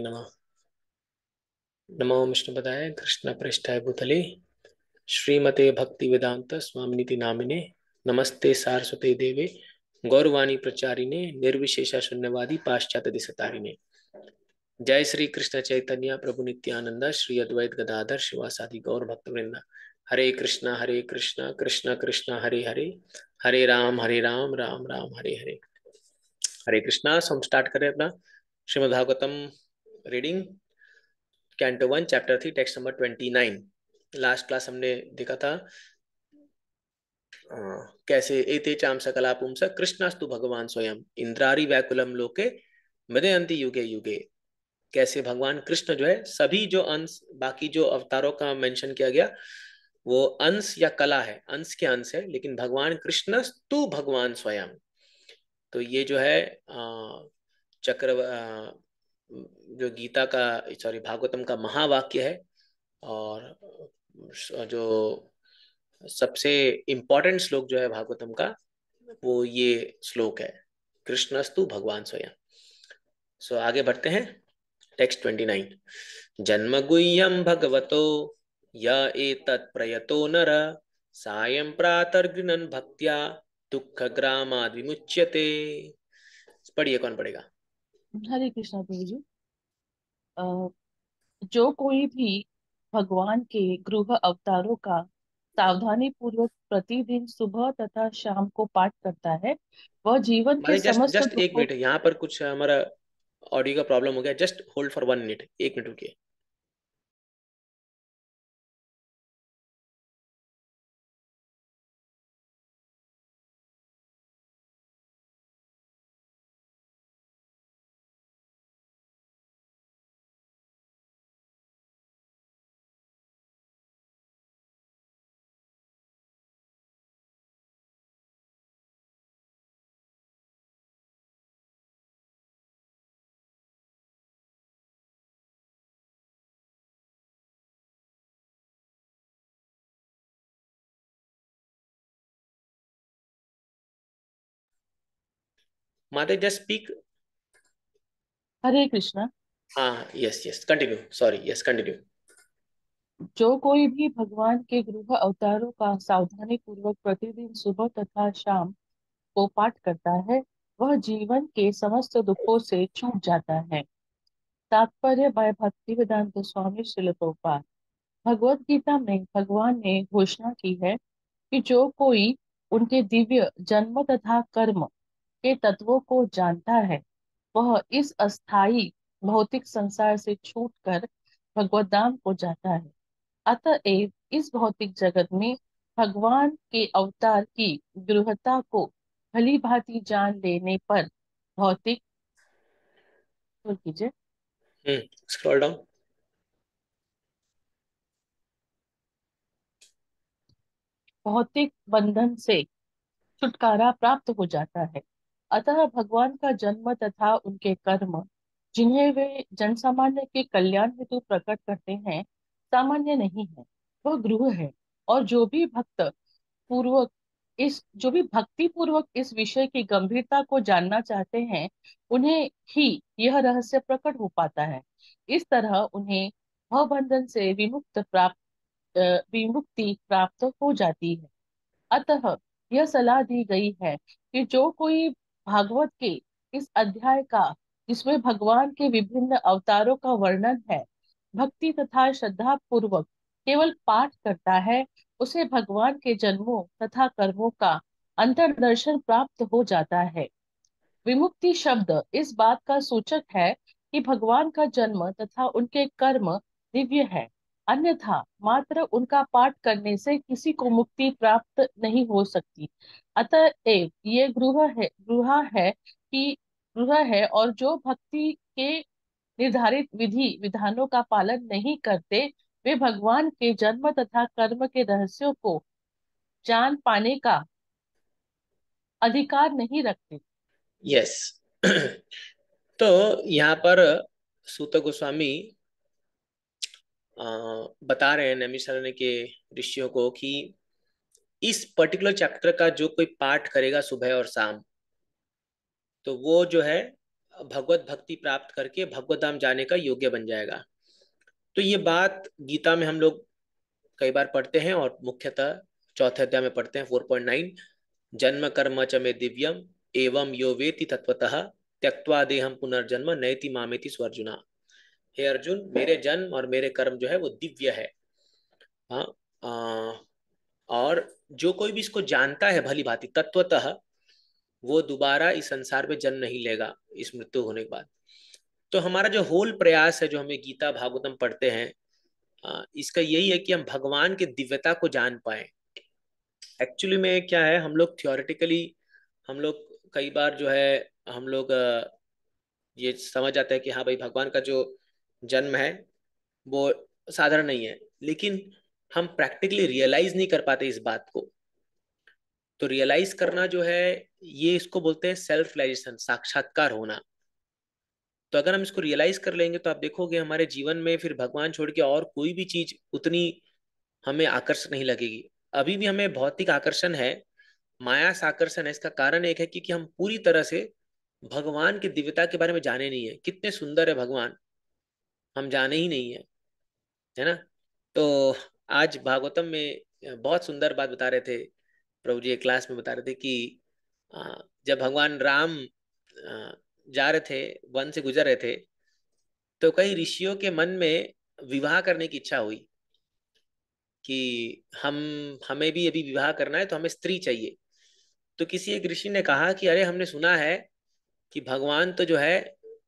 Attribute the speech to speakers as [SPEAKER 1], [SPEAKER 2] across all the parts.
[SPEAKER 1] नमः नमो विष्णुपदाय कृष्ण पृष्ठाय भूतले श्रीमते भक्ति वेदांत स्वामिनीति नामिने नमस्ते सारस्वते देवे गौरवाणी प्रचारिणे निर्विशेष शून्यवादी पाश्चात्य दिशतारिणे जय श्री कृष्ण चैतन्य प्रभु नित्यानंद श्री अद्वैत गदाधर शिवासादि गौर भक्त भक्तवृंदा हरे कृष्णा हरे कृष्णा कृष्ण कृष्ण हरे हरे हरे राम हरे राम राम राम हरे हरे हरे कृष्णा हम स्टार्ट करें अपना Srimad Bhagavatam reading canto one chapter three text number twenty nine last class हमने देखा था कैसे एते चांस कला पुंस कृष्णास्तु भगवान स्वयं इंद्रारी वैकुलम लोके मदयंती युगे युगे कैसे भगवान कृष्ण जो है सभी जो अंश बाकी जो अवतारों का मेंशन किया गया वो अंश या कला है अंश के अंश है लेकिन भगवान कृष्ण तू भगवान स्वयं तो ये जो है चक्र जो गीता का सॉरी भागवतम का महावाक्य है और जो सबसे इम्पोर्टेंट श्लोक जो है भागवतम का वो ये श्लोक है कृष्णस्तु भगवान स्वयं सो आगे बढ़ते हैं टेक्स्ट ट्वेंटी नाइन जन्म गुह्यम भगवतो य प्रयतो नर सायं प्रातर्गृणन भक्त्या दुख ग्रामाद विमुच्यते पढ़िए कौन पढ़ेगा
[SPEAKER 2] हरे कृष्णा देवी जी जो कोई भी भगवान के गृह अवतारों का सावधानी पूर्वक प्रतिदिन सुबह तथा शाम को पाठ करता है वह जीवन के जस्ट, समस्त जस्ट एक मिनट
[SPEAKER 1] यहाँ पर कुछ हमारा ऑडियो का प्रॉब्लम हो गया just
[SPEAKER 2] hold for one minute एक मिनट रुकिए माता जस्ट स्पीक हरे कृष्णा
[SPEAKER 1] हाँ yes yes continue sorry yes continue
[SPEAKER 2] जो कोई भी भगवान के गृह अवतारों का सावधानी पूर्वक प्रतिदिन सुबह तथा शाम को पाठ करता है वह जीवन के समस्त दुखों से छूट जाता है तात्पर्य बाय भक्ति वेदांत स्वामी श्रील भगवत गीता में भगवान ने घोषणा की है कि जो कोई उनके दिव्य जन्म तथा कर्म के तत्वों को जानता है वह इस अस्थाई भौतिक संसार से छूटकर धाम को जाता है अतएव इस भौतिक जगत में भगवान के अवतार की गृहता को भली भांति जान लेने पर भौतिक कीजिए स्क्रॉल डाउन भौतिक बंधन से छुटकारा प्राप्त हो जाता है अतः भगवान का जन्म तथा उनके कर्म जिन्हें वे जनसामान्य के कल्याण हेतु प्रकट करते हैं सामान्य नहीं है वह गृह है और जो भी भक्त पूर्वक इस जो भी भक्ति पूर्वक इस विषय की गंभीरता को जानना चाहते हैं उन्हें ही यह रहस्य प्रकट हो पाता है इस तरह उन्हें भवबंधन से विमुक्त प्राप्त विमुक्ति प्राप्त हो जाती है अतः यह सलाह दी गई है कि जो कोई भागवत के इस अध्याय का जिसमें भगवान के विभिन्न अवतारों का वर्णन है भक्ति तथा श्रद्धा पूर्वक केवल पाठ करता है उसे भगवान के जन्मों तथा कर्मों का अंतर्दर्शन प्राप्त हो जाता है विमुक्ति शब्द इस बात का सूचक है कि भगवान का जन्म तथा उनके कर्म दिव्य है अन्यथा मात्र उनका पाठ करने से किसी को मुक्ति प्राप्त नहीं हो सकती अतः अतएव ये गृह है गृह है कि गृह है और जो भक्ति के निर्धारित विधि विधानों का पालन नहीं करते वे भगवान के जन्म तथा कर्म के रहस्यों को जान पाने का अधिकार नहीं रखते
[SPEAKER 1] यस yes. तो यहाँ पर सूत गोस्वामी बता रहे हैं नमी शरण के ऋषियों को कि इस पर्टिकुलर चैप्टर का जो कोई पाठ करेगा सुबह और शाम तो वो जो है भगवत भक्ति प्राप्त करके भगवत धाम जाने का योग्य बन जाएगा तो ये बात गीता में हम लोग कई बार पढ़ते हैं और मुख्यतः चौथे अध्याय में पढ़ते हैं फोर पॉइंट नाइन जन्म कर्म च में दिव्यम एवं यो वेति तत्वतः त्यक्वा देहम पुनर्जन्म नैति मामेति स्वर्जुना हे अर्जुन मेरे जन्म और मेरे कर्म जो है वो दिव्य है हाँ और जो कोई भी इसको जानता है भली भांति तत्वतः वो दोबारा इस संसार में जन्म नहीं लेगा इस मृत्यु होने के बाद तो हमारा जो होल प्रयास है जो हमें गीता भागवतम पढ़ते हैं इसका यही है कि हम भगवान के दिव्यता को जान पाए एक्चुअली में क्या है हम लोग थियोरिटिकली हम लोग कई बार जो है हम लोग ये समझ जाता है कि हाँ भाई भगवान का जो जन्म है वो साधारण नहीं है लेकिन हम प्रैक्टिकली रियलाइज नहीं कर पाते इस बात को तो रियलाइज करना जो है ये इसको बोलते हैं सेल्फ रियलाइजेशन साक्षात्कार होना तो अगर हम इसको रियलाइज कर लेंगे तो आप देखोगे हमारे जीवन में फिर भगवान छोड़ के और कोई भी चीज उतनी हमें आकर्षक नहीं लगेगी अभी भी हमें भौतिक आकर्षण है माया आकर्षण है इसका कारण एक है क्योंकि हम पूरी तरह से भगवान की दिव्यता के बारे में जाने नहीं है कितने सुंदर है भगवान हम जाने ही नहीं है है ना तो आज भागवतम में बहुत सुंदर बात बता रहे थे प्रभु जी क्लास में बता रहे थे कि जब भगवान राम जा रहे थे वन से गुजर रहे थे तो कई हम्म। ऋषियों के मन में विवाह करने की इच्छा हुई कि हम हमें भी अभी विवाह करना है तो हमें स्त्री चाहिए तो किसी एक ऋषि ने कहा कि अरे हमने सुना है कि भगवान तो जो है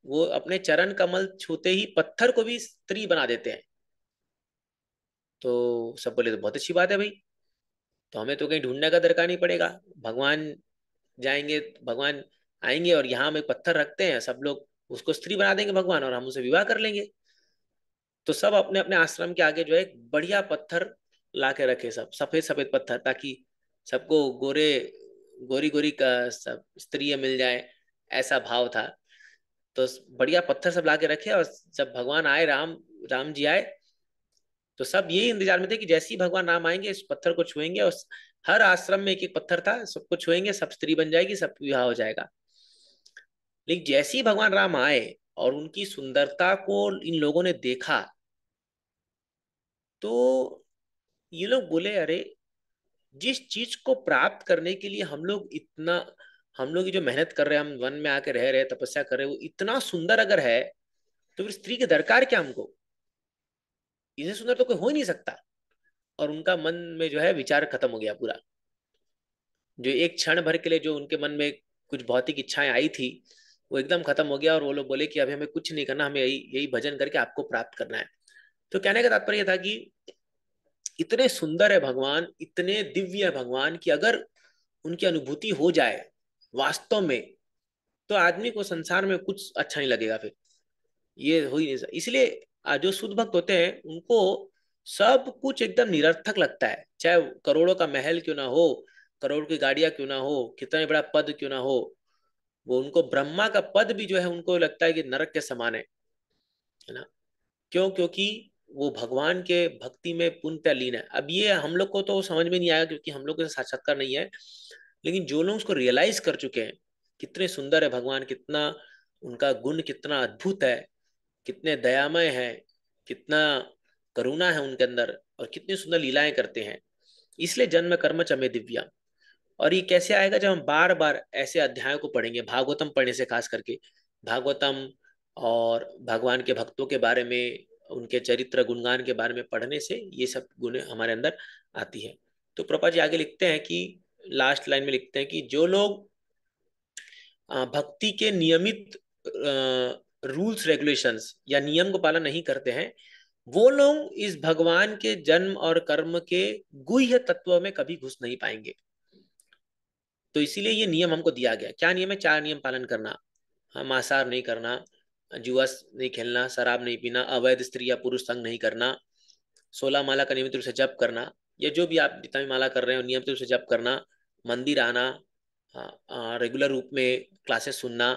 [SPEAKER 1] वो अपने चरण कमल छूते ही पत्थर को भी स्त्री बना देते हैं तो सब बोले तो बहुत अच्छी बात है भाई तो हमें तो कहीं ढूंढने का दरकार नहीं पड़ेगा भगवान जाएंगे भगवान आएंगे और यहाँ हमें पत्थर रखते हैं सब लोग उसको स्त्री बना देंगे भगवान और हम उसे विवाह कर लेंगे तो सब अपने अपने आश्रम के आगे जो है बढ़िया पत्थर ला के रखे सब सफेद सफेद पत्थर ताकि सबको गोरे गोरी गोरी का सब स्त्री मिल जाए ऐसा भाव था तो बढ़िया पत्थर सब ला के रखे और जब भगवान आए राम राम जी आए तो सब यही इंतजार में थे कि जैसे ही भगवान राम आएंगे इस पत्थर को छुएंगे और हर आश्रम में एक एक पत्थर था सबको छुएंगे सब स्त्री बन जाएगी सब विवाह हो जाएगा लेकिन जैसे ही भगवान राम आए और उनकी सुंदरता को इन लोगों ने देखा तो ये लोग बोले अरे जिस चीज को प्राप्त करने के लिए हम लोग इतना हम लोग जो मेहनत कर रहे हैं हम वन में आके रह रहे तपस्या कर रहे वो इतना सुंदर अगर है तो फिर स्त्री की दरकार क्या हमको इसे सुंदर तो कोई हो ही नहीं सकता और उनका मन में जो है विचार खत्म हो गया पूरा जो एक क्षण भर के लिए जो उनके मन में कुछ भौतिक इच्छाएं आई थी वो एकदम खत्म हो गया और वो लोग बोले कि अभी हमें कुछ नहीं करना हमें यही यही भजन करके आपको प्राप्त करना है तो कहने का तात्पर्य था कि इतने सुंदर है भगवान इतने दिव्य है भगवान कि अगर उनकी अनुभूति हो जाए वास्तव में तो आदमी को संसार में कुछ अच्छा नहीं लगेगा फिर ये हो ही नहीं इसलिए जो शुद्ध भक्त होते हैं उनको सब कुछ एकदम निरर्थक लगता है चाहे करोड़ों का महल क्यों ना हो करोड़ की गाड़ियां क्यों ना हो कितना बड़ा पद क्यों ना हो वो उनको ब्रह्मा का पद भी जो है उनको लगता है कि नरक के समान है है ना क्यों क्योंकि वो भगवान के भक्ति में पुण्य लीन है अब ये हम लोग को तो समझ में नहीं आया क्योंकि हम लोग के साक्षात्कार नहीं है लेकिन जो लोग उसको रियलाइज कर चुके हैं कितने सुंदर है भगवान कितना उनका गुण कितना अद्भुत है कितने दयामय है कितना करुणा है उनके अंदर और कितनी सुंदर लीलाएं करते हैं इसलिए जन्म कर्म चमे दिव्या और ये कैसे आएगा जब हम बार बार ऐसे अध्यायों को पढ़ेंगे भागवतम पढ़ने से खास करके भागवतम और भगवान के भक्तों के बारे में उनके चरित्र गुणगान के बारे में पढ़ने से ये सब गुण हमारे अंदर आती है तो प्रपा जी आगे लिखते हैं कि लास्ट लाइन में लिखते हैं कि जो लोग भक्ति के नियमित रूल्स रेगुलेशंस या नियम को पालन नहीं करते हैं वो लोग इस भगवान के जन्म और कर्म के गुह्य तत्व में कभी घुस नहीं पाएंगे तो इसीलिए ये नियम हमको दिया गया क्या नियम है चार नियम पालन करना हाँ, मांसाहार नहीं करना जुआस नहीं खेलना शराब नहीं पीना अवैध स्त्री या पुरुष संग नहीं करना सोलह माला का नियमित रूप से जप करना या जो भी आप जितना भी माला कर रहे हो नियमित रूप से जप करना मंदिर आना रेगुलर रूप में क्लासेस सुनना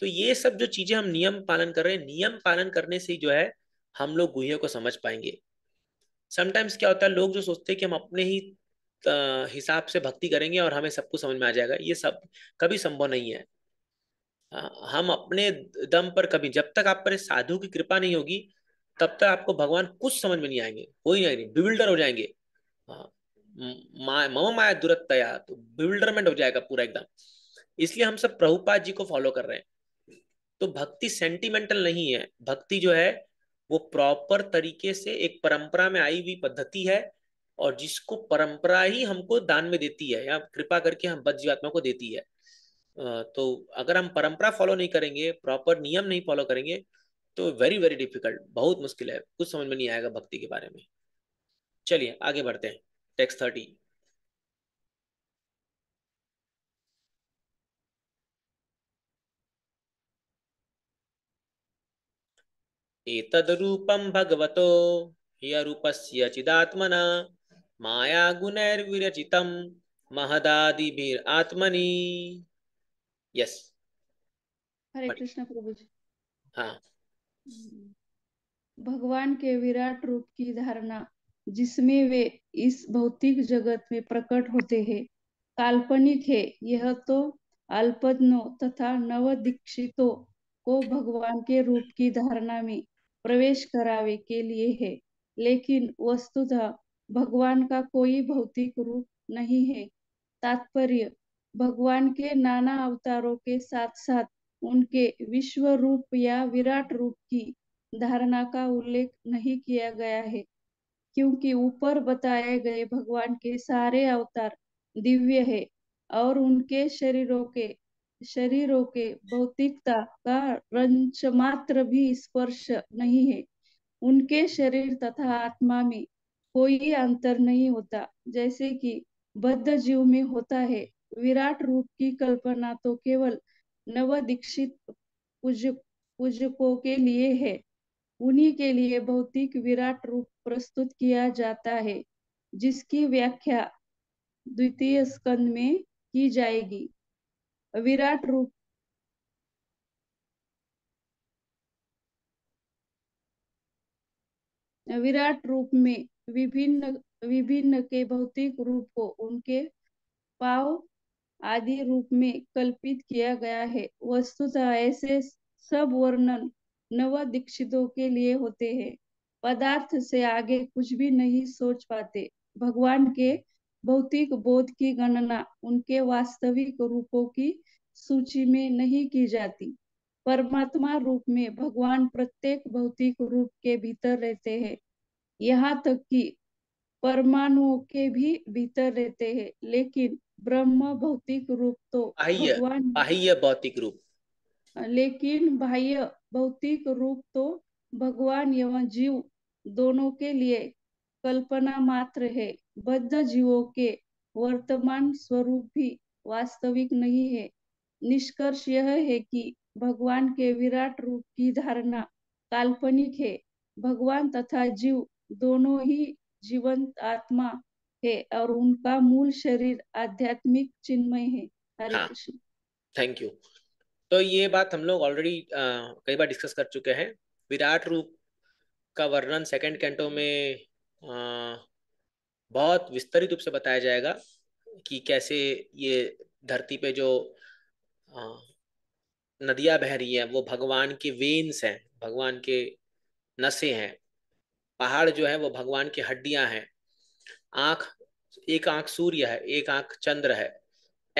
[SPEAKER 1] तो ये सब जो चीज़ें हम नियम पालन कर रहे हैं नियम पालन करने से जो है हम लोग गुहियों को समझ पाएंगे समटाइम्स क्या होता है लोग जो सोचते हैं कि हम अपने ही हिसाब से भक्ति करेंगे और हमें सब कुछ समझ में आ जाएगा ये सब कभी संभव नहीं है हम अपने दम पर कभी जब तक आप पर साधु की कृपा नहीं होगी तब तक आपको भगवान कुछ समझ में नहीं आएंगे कोई नहीं आएंगे बिल्डर हो जाएंगे मम माया दुरतया तो बिल्डरमेंट हो जाएगा पूरा एकदम इसलिए हम सब प्रभुपाद जी को फॉलो कर रहे हैं तो भक्ति सेंटिमेंटल नहीं है भक्ति जो है वो प्रॉपर तरीके से एक परंपरा में आई हुई पद्धति है और जिसको परंपरा ही हमको दान में देती है या कृपा करके हम बद जीवात्मा को देती है तो अगर हम परंपरा फॉलो नहीं करेंगे प्रॉपर नियम नहीं फॉलो करेंगे तो वेरी वेरी डिफिकल्ट बहुत मुश्किल है कुछ समझ में नहीं आएगा भक्ति के बारे में चलिए आगे बढ़ते हैं टेक्स थर्टी एतदरूपं भगवतो ह्यरूपस्य चिदात्मना मायागुणैर्विरचितं महदादिभिरात्मनि
[SPEAKER 3] यस हरे कृष्ण प्रभु जी हाँ भगवान के विराट रूप की धारणा जिसमें वे इस भौतिक जगत में प्रकट होते हैं काल्पनिक है यह तो अल्पज्ञों तथा नव दीक्षितों को भगवान के रूप की धारणा में प्रवेश करावे के लिए है लेकिन वस्तुतः भगवान का कोई भौतिक रूप नहीं है तात्पर्य भगवान के नाना अवतारों के साथ साथ उनके विश्व रूप या विराट रूप की धारणा का उल्लेख नहीं किया गया है क्योंकि ऊपर बताए गए भगवान के सारे अवतार दिव्य है और उनके शरीरों के शरीरों के भौतिकता का रंच मात्र भी स्पर्श नहीं है उनके शरीर तथा आत्मा में कोई अंतर नहीं होता जैसे कि बद्ध जीव में होता है विराट रूप की कल्पना तो केवल नव दीक्षित पूजकों के लिए है उन्हीं के लिए भौतिक विराट रूप प्रस्तुत किया जाता है जिसकी व्याख्या द्वितीय स्कंद में की जाएगी विराट रूप विराट रूप में विभिन्न विभिन्न के भौतिक रूप को उनके पाव आदि रूप में कल्पित किया गया है वस्तुतः ऐसे सब वर्णन नव दीक्षितों के लिए होते हैं पदार्थ से आगे कुछ भी नहीं सोच पाते भगवान के भौतिक बोध की गणना उनके वास्तविक रूपों की सूची में नहीं की जाती परमात्मा रूप में भगवान प्रत्येक भौतिक रूप के भीतर रहते हैं यहाँ तक कि परमाणुओं के भी भीतर रहते हैं लेकिन ब्रह्म भौतिक रूप तो भगवान बाह्य भौतिक रूप लेकिन बाह्य भौतिक रूप तो भगवान एवं जीव दोनों के लिए कल्पना मात्र है बद्ध जीवों के वर्तमान स्वरूप भी वास्तविक नहीं है निष्कर्ष यह है कि भगवान के विराट रूप की धारणा काल्पनिक है भगवान तथा जीव दोनों ही जीवंत आत्मा है और उनका मूल शरीर आध्यात्मिक चिन्मय है हरे हाँ। कृष्ण
[SPEAKER 1] थैंक यू तो ये बात हम लोग ऑलरेडी कई बार डिस्कस कर चुके हैं विराट रूप का वर्णन सेकंड कैंटो में आ, बहुत विस्तृत रूप से बताया जाएगा कि कैसे ये धरती पे जो नदियां बह रही है वो भगवान के वेन्स हैं भगवान के नशे हैं पहाड़ जो है वो भगवान की हड्डियां हैं आँख एक आँख सूर्य है एक आँख चंद्र है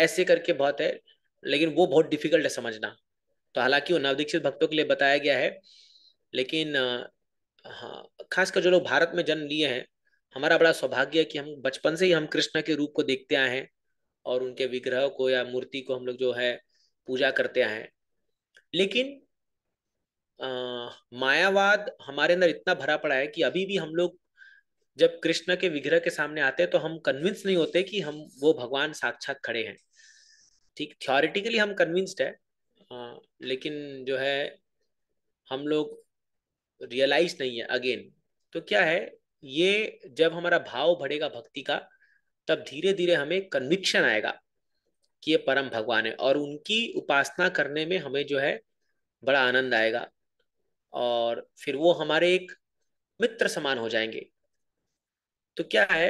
[SPEAKER 1] ऐसे करके बहुत है लेकिन वो बहुत डिफिकल्ट है समझना तो हालांकि वो नवदीक्षित भक्तों के लिए बताया गया है लेकिन हाँ खासकर जो लोग भारत में जन्म लिए हैं हमारा बड़ा सौभाग्य है कि हम बचपन से ही हम कृष्ण के रूप को देखते आए हैं और उनके विग्रह को या मूर्ति को हम लोग जो है पूजा करते आए हैं लेकिन आ, मायावाद हमारे अंदर इतना भरा पड़ा है कि अभी भी हम लोग जब कृष्ण के विग्रह के सामने आते हैं तो हम कन्विंस नहीं होते कि हम वो भगवान साक्षात खड़े हैं ठीक थियोरिटिकली हम कन्विंस्ड है आ, लेकिन जो है हम लोग रियलाइज नहीं है अगेन तो क्या है ये जब हमारा भाव बढ़ेगा भक्ति का तब धीरे धीरे हमें कन्विक्शन आएगा कि ये परम भगवान है और उनकी उपासना करने में हमें जो है बड़ा आनंद आएगा और फिर वो हमारे एक मित्र समान हो जाएंगे तो क्या है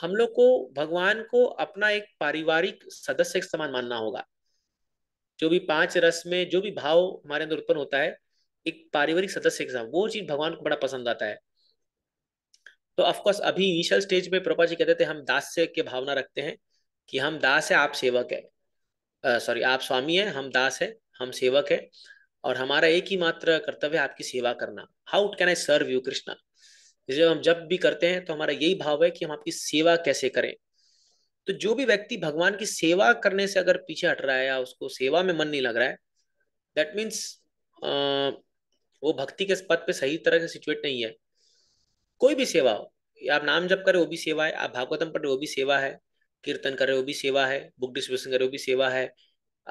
[SPEAKER 1] हम लोग को भगवान को अपना एक पारिवारिक सदस्य के समान मानना होगा जो भी पांच रस में जो भी भाव हमारे अंदर उत्पन्न होता है एक पारिवारिक सदस्य के समान वो चीज भगवान को बड़ा पसंद आता है तो ऑफकोर्स अभी इनिशियल स्टेज में प्रभा जी कहते थे हम दास से के भावना रखते हैं कि हम दास है आप सेवक है सॉरी आप स्वामी है हम दास है हम सेवक है और हमारा एक ही मात्र कर्तव्य है आपकी सेवा करना how can I serve you Krishna जब हम जब भी करते हैं तो हमारा यही भाव है कि हम आपकी सेवा कैसे करें तो जो भी व्यक्ति भगवान की सेवा करने से अगर पीछे हट रहा है या उसको सेवा में मन नहीं लग रहा है दैट मीन्स वो भक्ति के पद पे सही तरह से सिचुएट नहीं है कोई भी सेवा हो आप नाम जप करें वो भी सेवा है आप भागवतम पढ़ रहे वो भी सेवा है कीर्तन कर रहे भी सेवा है बुक डिस्ट्रीब्यूशन कर रहे भी सेवा है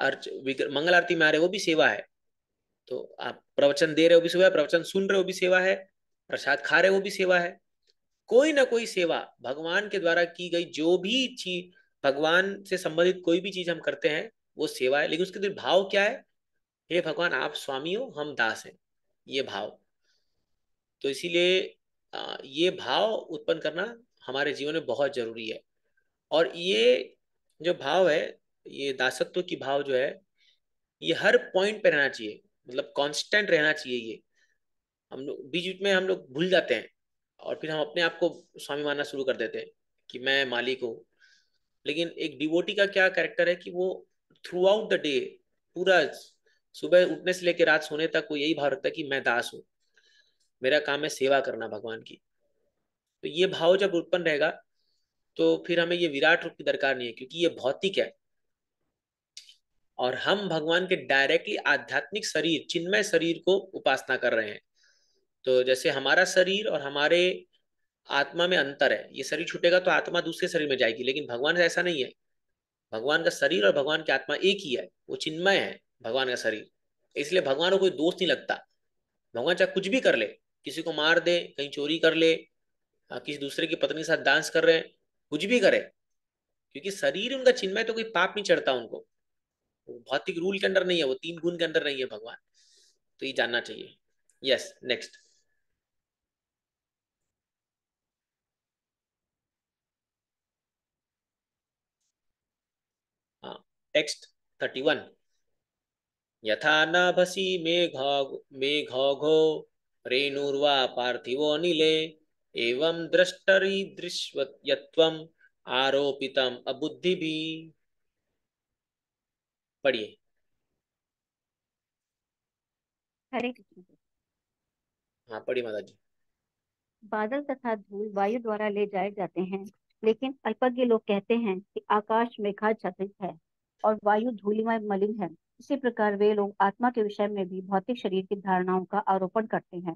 [SPEAKER 1] अर्च मंगल आरती में आ रहे वो भी सेवा है तो आप प्रवचन दे रहे हो भी सेवा है प्रवचन सुन रहे हो भी सेवा है प्रसाद खा रहे वो भी सेवा है कोई ना कोई सेवा भगवान के द्वारा की गई जो भी चीज भगवान से संबंधित कोई भी चीज हम करते हैं वो सेवा है लेकिन उसके दिन भाव क्या है हे भगवान आप स्वामी हो हम दास हैं ये भाव तो इसीलिए ये भाव उत्पन्न करना हमारे जीवन में बहुत जरूरी है और ये जो भाव है ये दासत्व की भाव जो है ये हर पॉइंट पे रहना चाहिए मतलब कांस्टेंट रहना चाहिए ये हम लोग बीच बीच में हम लोग भूल जाते हैं और फिर हम अपने आप को स्वामी मानना शुरू कर देते हैं कि मैं मालिक हूँ लेकिन एक डिवोटी का क्या कैरेक्टर है कि वो थ्रू आउट द डे पूरा सुबह उठने से लेकर रात सोने तक वो यही भाव रखता है कि मैं दास हूँ मेरा काम है सेवा करना भगवान की तो ये भाव जब उत्पन्न रहेगा तो फिर हमें ये विराट रूप की दरकार नहीं है क्योंकि ये भौतिक है और हम भगवान के डायरेक्टली आध्यात्मिक शरीर चिन्मय शरीर को उपासना कर रहे हैं तो जैसे हमारा शरीर और हमारे आत्मा में अंतर है ये शरीर छूटेगा तो आत्मा दूसरे शरीर में जाएगी लेकिन भगवान ऐसा नहीं है भगवान का शरीर और भगवान की आत्मा एक ही है वो चिन्मय है भगवान का शरीर इसलिए भगवान को कोई दोष नहीं लगता भगवान चाहे कुछ भी कर ले किसी को मार दे कहीं चोरी कर ले किसी दूसरे की पत्नी के साथ डांस कर रहे हैं कुछ भी करे क्योंकि शरीर उनका चिन्मय तो कोई पाप नहीं चढ़ता उनको भौतिक रूल के अंदर नहीं है वो तीन गुण के अंदर नहीं है भगवान तो ये जानना चाहिए yes next text thirty one यथा नाभसी मेघा मेघो रेणुर्वा पार्थिवो नीले एवं दृष्टरी दृश्यत्वम आरोपितम अबुद्धि भी पढ़िए हाँ पढ़िए माता जी
[SPEAKER 4] बादल तथा धूल वायु द्वारा ले जाए जाते हैं लेकिन अल्पज्ञ लोग कहते हैं कि आकाश मेघा छत्रित है और वायु धूलिमय मलिन है इसी प्रकार वे लोग आत्मा के विषय में भी भौतिक शरीर की धारणाओं का आरोपण करते हैं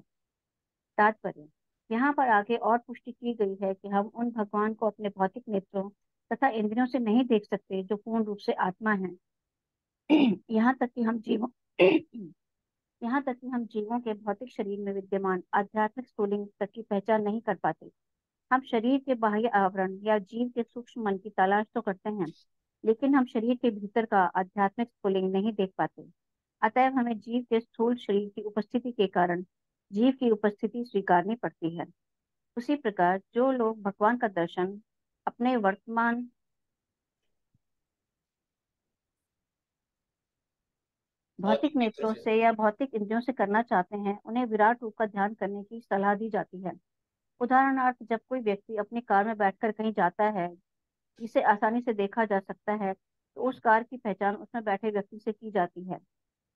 [SPEAKER 4] तात्पर्य यहाँ पर आगे और पुष्टि की गई है कि हम उन भगवान को अपने भौतिक नेत्रों तथा इंद्रियों से नहीं देख सकते जो पूर्ण रूप से आत्मा है यहाँ तक कि हम जीवों यहाँ तक कि हम जीवों के भौतिक शरीर में विद्यमान आध्यात्मिक स्थूलिंग तक की पहचान नहीं कर पाते हम शरीर के बाह्य आवरण या जीव के सूक्ष्म मन की तलाश तो करते हैं लेकिन हम शरीर के भीतर का आध्यात्मिक स्फुलिंग नहीं देख पाते अतएव हमें जीव के स्थूल शरीर की उपस्थिति के कारण जीव की उपस्थिति स्वीकारनी पड़ती है उसी प्रकार जो लोग भगवान का दर्शन अपने वर्तमान भौतिक नेत्रों से या भौतिक इंद्रियों से करना चाहते हैं उन्हें विराट रूप का ध्यान करने की सलाह दी जाती है उदाहरणार्थ जब कोई व्यक्ति अपनी कार में बैठकर कहीं जाता है जिसे आसानी से देखा जा सकता है तो उस कार की पहचान उसमें बैठे व्यक्ति से की जाती है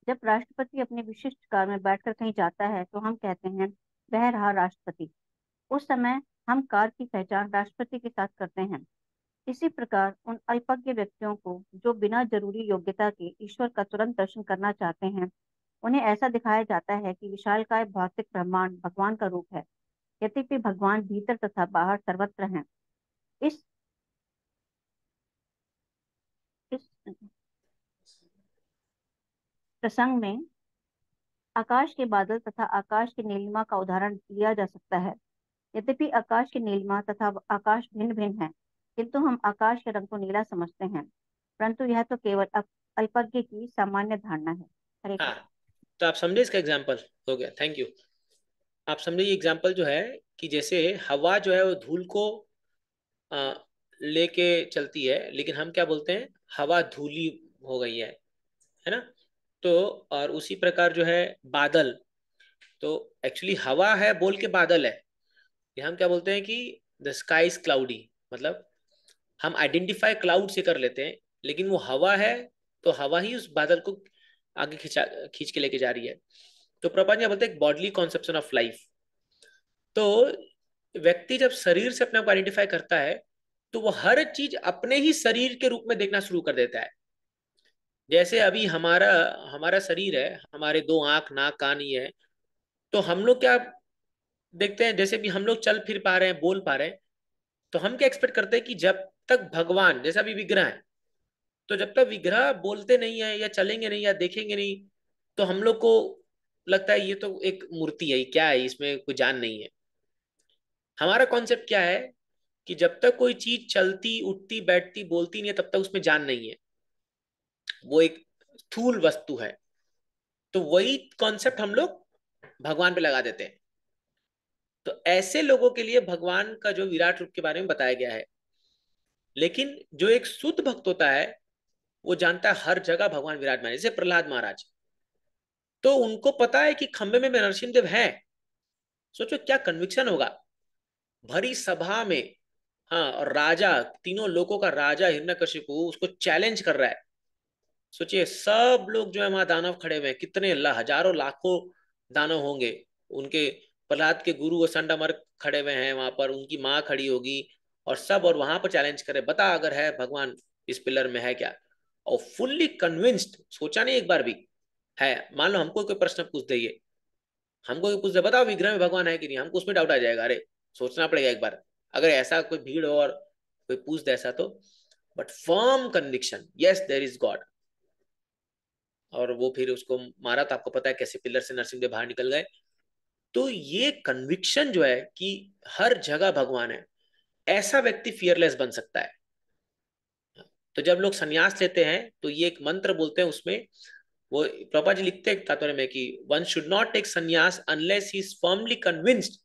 [SPEAKER 4] जब राष्ट्रपति अपने विशिष्ट कार में बैठकर कहीं जाता है तो हम कहते हैं वह रहा राष्ट्रपति उस समय हम कार की पहचान राष्ट्रपति के साथ करते हैं इसी प्रकार उन अल्पज्ञ व्यक्तियों को जो बिना जरूरी योग्यता के ईश्वर का तुरंत दर्शन करना चाहते हैं उन्हें ऐसा दिखाया जाता है कि विशाल काय भौतिक ब्रह्मांड भगवान का रूप है यद्यपि भगवान भीतर तथा बाहर सर्वत्र हैं इस प्रसंग में आकाश के बादल तथा आकाश की नीलिमा का उदाहरण दिया जा सकता है यद्यपि आकाश की नीलिमा तथा आकाश भिन्न भिन्न है किंतु हम आकाश के रंग को नीला समझते हैं परंतु यह तो केवल अल्पज्ञ की सामान्य धारणा है हाँ,
[SPEAKER 1] तो आप समझे इसका एग्जाम्पल हो गया थैंक यू आप समझे ये एग्जाम्पल जो है कि जैसे हवा जो है वो धूल को लेके चलती है लेकिन हम क्या बोलते हैं हवा धूली हो गई है है ना तो और उसी प्रकार जो है बादल तो एक्चुअली हवा है बोल के बादल है ये हम क्या बोलते हैं कि द स्काईज क्लाउडी मतलब हम आइडेंटिफाई क्लाउड से कर लेते हैं लेकिन वो हवा है तो हवा ही उस बादल को आगे खिंचा खींच के लेके जा रही है तो प्रपा जी बोलते हैं बॉडली कॉन्सेप्शन ऑफ लाइफ तो व्यक्ति जब शरीर से अपने आप आइडेंटिफाई करता है तो वो हर चीज अपने ही शरीर के रूप में देखना शुरू कर देता है जैसे अभी हमारा हमारा शरीर है हमारे दो आंख नाक कान ही है तो हम लोग क्या देखते हैं जैसे भी हम लोग चल फिर पा रहे हैं बोल पा रहे हैं तो हम क्या एक्सपेक्ट करते हैं कि जब तक भगवान जैसा भी विग्रह है तो जब तक विग्रह बोलते नहीं है या चलेंगे नहीं या देखेंगे नहीं तो हम लोग को लगता है ये तो एक मूर्ति है क्या है इसमें कोई जान नहीं है हमारा कॉन्सेप्ट क्या है कि जब तक कोई चीज चलती उठती बैठती बोलती नहीं है तब तक उसमें जान नहीं है वो एक स्थूल वस्तु है तो वही कॉन्सेप्ट हम लोग भगवान पे लगा देते हैं तो ऐसे लोगों के लिए भगवान का जो विराट रूप के बारे में बताया गया है लेकिन जो एक शुद्ध भक्त होता है वो जानता है हर जगह भगवान विराट महाराज जैसे प्रहलाद महाराज तो उनको पता है कि खंबे में नरसिंह देव है सोचो क्या कन्विक्शन होगा भरी सभा में हाँ और राजा तीनों लोगों का राजा हिरण्यकशिपु उसको चैलेंज कर रहा है सोचिए सब लोग जो है वहां दानव खड़े हुए हैं कितने ला, हजारों लाखों दानव होंगे उनके प्रहलाद के गुरु संडमर खड़े हुए हैं वहां पर उनकी माँ खड़ी होगी और सब और वहां पर चैलेंज करे बता अगर है भगवान इस पिलर में है क्या और फुल्ली कन्विंस्ड सोचा नहीं एक बार भी है मान लो हमको कोई प्रश्न पूछ दे हमको पूछ दे बताओ विग्रह में भगवान है कि नहीं हमको उसमें डाउट आ जाएगा अरे सोचना पड़ेगा एक बार अगर ऐसा कोई भीड़ हो और कोई पूछ दे ऐसा तो but firm conviction yes there is God और वो फिर उसको मारा तो आपको पता है कैसे पिलर से नरसिंह देव बाहर निकल गए तो ये कन्विक्शन जो है कि हर जगह भगवान है ऐसा व्यक्ति फियरलेस बन सकता है तो जब लोग संन्यास लेते हैं तो ये एक मंत्र बोलते हैं उसमें वो प्रभा जी लिखते हैं तात्पर्य में कि one should not take sannyas unless he is firmly convinced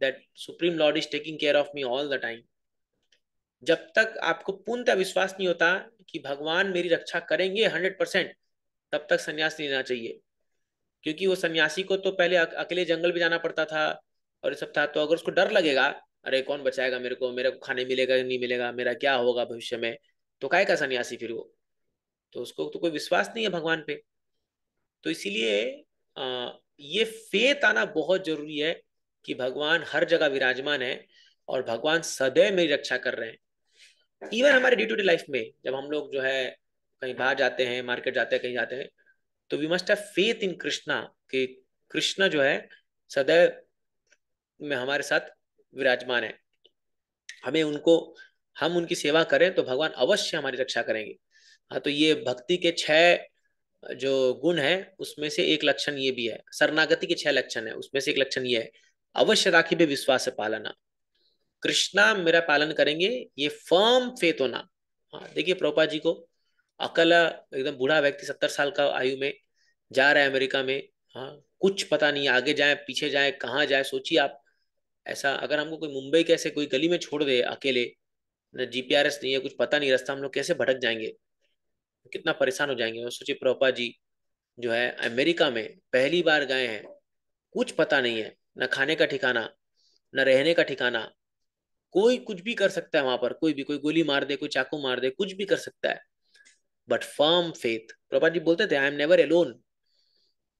[SPEAKER 1] that Supreme Lord is taking care of me all the time जब तक आपको पूर्णतः विश्वास नहीं होता कि भगवान मेरी रक्षा करेंगे हंड्रेड परसेंट तब तक सन्यास नहीं लेना चाहिए क्योंकि वो सन्यासी को तो पहले अकेले जंगल भी जाना पड़ता था और सब था तो अगर उसको डर लगेगा अरे कौन बचाएगा मेरे को मेरे को खाने मिलेगा नहीं मिलेगा मेरा क्या होगा भविष्य में तो काय का सन्यासी फिर वो तो उसको तो कोई विश्वास नहीं है भगवान पे तो इसीलिए ये फेत आना बहुत जरूरी है कि भगवान हर जगह विराजमान है और भगवान सदैव मेरी रक्षा कर रहे हैं इवन हमारे डे टू डे लाइफ में जब हम लोग जो है कहीं बाहर जाते हैं मार्केट जाते हैं कहीं जाते हैं तो we must have faith in Krishna कि कृष्ण जो है सदैव में हमारे साथ विराजमान है हमें उनको हम उनकी सेवा करें तो भगवान अवश्य हमारी रक्षा करेंगे हाँ तो ये भक्ति के छह जो गुण है उसमें से एक लक्षण ये भी है शरणागति के छह लक्षण है उसमें से एक लक्षण ये है अवश्य राखी भी विश्वास पालना कृष्णा मेरा पालन करेंगे ये फर्म फेत होना हाँ देखिए प्रोपा जी को अकल एकदम बूढ़ा व्यक्ति सत्तर साल का आयु में जा रहा है अमेरिका में हाँ कुछ पता नहीं आगे जाए पीछे जाए कहाँ जाए सोचिए आप ऐसा अगर हमको कोई मुंबई कैसे कोई गली में छोड़ दे अकेले न जीपीआरएस नहीं है कुछ पता नहीं रास्ता हम लोग कैसे भटक जाएंगे कितना परेशान हो जाएंगे मैं सोचिए प्रोपा जी जो है अमेरिका में पहली बार गए हैं कुछ पता नहीं है न खाने का ठिकाना न रहने का ठिकाना कोई कुछ भी कर सकता है वहां पर कोई भी कोई गोली मार दे कोई चाकू मार दे कुछ भी कर सकता है but firm faith Prabha ji बोलते थे I am never alone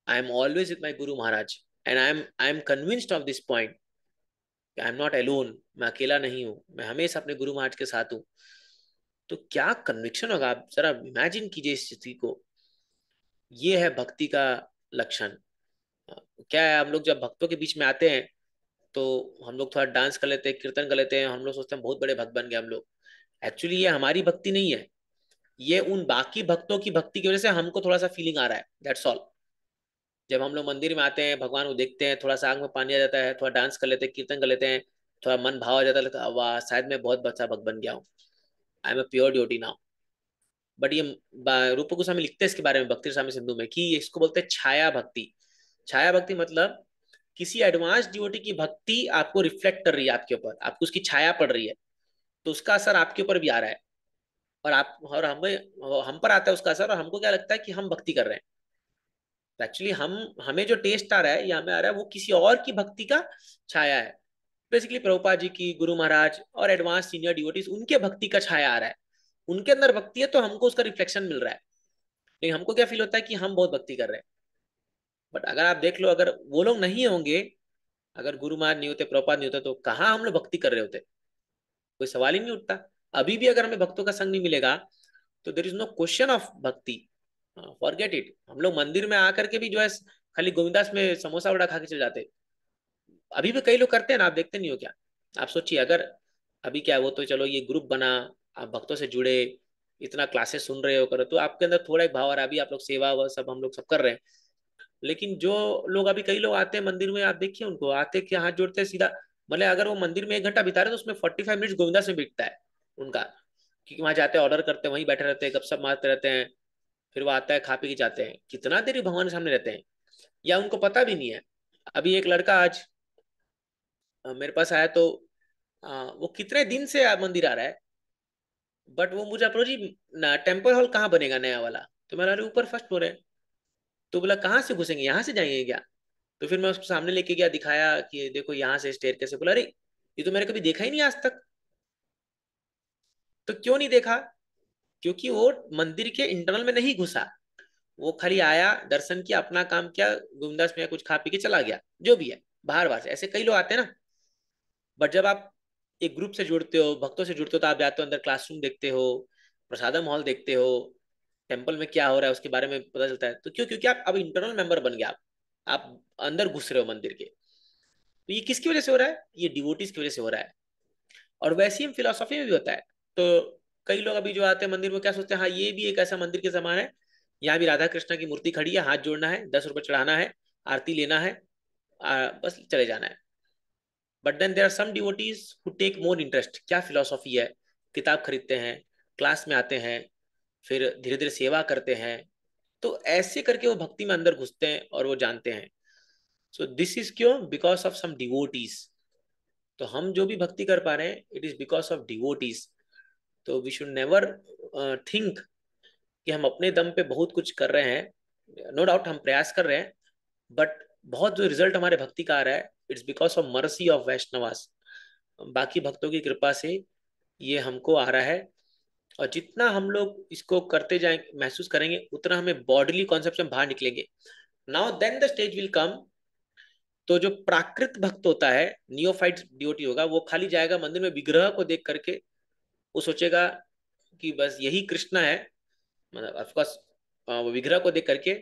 [SPEAKER 1] I am always with my guru Maharaj and I am I am convinced of this point I am not alone मैं अकेला नहीं हूं मैं हमेशा अपने गुरु महाराज के साथ हूँ तो क्या कन्विक्शन होगा आप जरा इमेजिन कीजिए इस स्थिति को ये है भक्ति का लक्षण क्या है हम लोग जब भक्तों के बीच में आते हैं तो हम लोग थोड़ा डांस कर लेते हैं कीर्तन कर लेते हैं हम लोग सोचते हैं बहुत बड़े भक्त बन गए हम लोग एक्चुअली ये हमारी भक्ति नहीं है ये उन बाकी भक्तों की भक्ति की वजह से हमको थोड़ा सा फीलिंग आ रहा है दैट्स ऑल जब हम लोग मंदिर में आते हैं भगवान को देखते हैं थोड़ा सा आग में पानी आ जाता है थोड़ा डांस कर लेते हैं कीर्तन कर लेते हैं थोड़ा मन भाव आ जाता है वाह शायद मैं बहुत बच्चा भक्त बन गया हूँ I am a pure duty now but ये रूप गोस्वामी लिखते हैं इसके बारे में भक्ति स्वामी सिंधु में कि इसको बोलते हैं छाया भक्ति छाया भक्ति मतलब किसी एडवांस डिओटी की भक्ति आपको रिफ्लेक्ट कर रही है आपके ऊपर आपको उसकी छाया पड़ रही है तो उसका असर आपके ऊपर भी आ रहा है और आप और हमें हम पर आता है उसका असर और हमको क्या लगता है कि हम भक्ति कर रहे हैं तो एक्चुअली हम हमें जो टेस्ट आ रहा है या हमें आ रहा है वो किसी और की भक्ति का छाया है बेसिकली प्रभुपा जी की गुरु महाराज और एडवांस सीनियर डिओटीज उनके भक्ति का छाया आ रहा है उनके अंदर भक्ति है तो हमको उसका रिफ्लेक्शन मिल रहा है लेकिन हमको क्या फील होता है कि हम बहुत भक्ति कर रहे हैं बट अगर आप देख लो अगर वो लोग नहीं होंगे अगर गुरु महाराज नहीं होते प्रपात नहीं होते तो कहाँ हम लोग भक्ति कर रहे होते कोई सवाल ही नहीं उठता अभी भी अगर हमें भक्तों का संग नहीं मिलेगा तो there is no question of bhakti forget हाँ, इट हम लोग मंदिर में आकर के भी जो है खाली गोविंदास में समोसा वड़ा खा के चले जाते अभी भी कई लोग करते हैं ना आप देखते नहीं हो क्या आप सोचिए अगर अभी क्या वो तो चलो ये ग्रुप बना आप भक्तों से जुड़े इतना क्लासेस सुन रहे हो करो तो आपके अंदर थोड़ा एक भाव आ रहा है अभी आप लोग सेवा व सब हम लोग सब कर रहे हैं लेकिन जो लोग अभी कई लोग आते हैं मंदिर में आप देखिए उनको आते कि हाथ जोड़ते हैं सीधा मतलब अगर वो मंदिर में एक घंटा बिता रहे तो उसमें फोर्टी फाइव मिनट गोविंदा से बिकता है उनका क्योंकि वहां जाते हैं ऑर्डर करते हैं वहीं बैठे रहते हैं गपशप मारते रहते हैं फिर वो आता है खा पी के जाते हैं कितना देर भगवान के सामने रहते हैं या उनको पता भी नहीं है अभी एक लड़का आज मेरे पास आया तो वो कितने दिन से मंदिर आ रहा है बट वो मुझे अप्रोच ना टेम्पल हॉल कहाँ बनेगा नया वाला तो मेरा ऊपर फर्स्ट फ्लोर है तो बोला कहाँ से घुसेंगे यहाँ से जाएंगे क्या तो फिर मैं उसको सामने लेके गया दिखाया कि देखो यहाँ से स्टेयर कैसे बोला अरे ये तो मैंने कभी देखा ही नहीं आज तक तो क्यों नहीं देखा क्योंकि वो मंदिर के इंटरनल में नहीं घुसा वो खाली आया दर्शन किया अपना काम किया गुमदास में कुछ खा पी के चला गया जो भी है बाहर बाहर से ऐसे कई लोग आते हैं ना बट जब आप एक ग्रुप से जुड़ते हो भक्तों से जुड़ते हो तो आप जाते हो अंदर क्लासरूम देखते हो प्रसादम हॉल देखते हो टेम्पल में क्या हो रहा है उसके बारे में पता चलता है तो क्यों क्योंकि आप अब इंटरनल मेंबर बन गए आप आप अंदर घुस रहे हो मंदिर के तो ये किसकी वजह से हो रहा है ये डिवोटीज की वजह से हो रहा है और वैसे ही फिलोसॉफी में भी होता है तो कई लोग अभी जो आते हैं मंदिर में क्या सोचते हैं हाँ ये भी एक ऐसा मंदिर के समान है यहाँ भी राधा कृष्णा की मूर्ति खड़ी है हाथ जोड़ना है दस रुपये चढ़ाना है आरती लेना है आ, बस चले जाना है but then there are some devotees who take more interest क्या फिलोसॉफी है किताब खरीदते हैं क्लास में आते हैं फिर धीरे धीरे सेवा करते हैं तो ऐसे करके वो भक्ति में अंदर घुसते हैं और वो जानते हैं सो दिस इज क्यों बिकॉज ऑफ सम डिवोटीज तो हम जो भी भक्ति कर पा रहे हैं it is because of devotees तो वी शुड नेवर थिंक कि हम अपने दम पे बहुत कुछ कर रहे हैं नो no डाउट हम प्रयास कर रहे हैं बट बहुत जो रिजल्ट हमारे भक्ति का आ रहा है it's because of mercy of Vaishnavas बाकी भक्तों की कृपा से ये हमको आ रहा है और जितना हम लोग इसको करते जाएंगे महसूस करेंगे उतना हमें बॉडीली कॉन्सेप्ट बाहर निकलेंगे now then the stage will come तो जो प्राकृत भक्त होता है नियोफाइट डिओटी होगा वो खाली जाएगा मंदिर में विग्रह को देख करके वो सोचेगा कि बस यही कृष्णा है मतलब ऑफकोर्स वो विग्रह को देख करके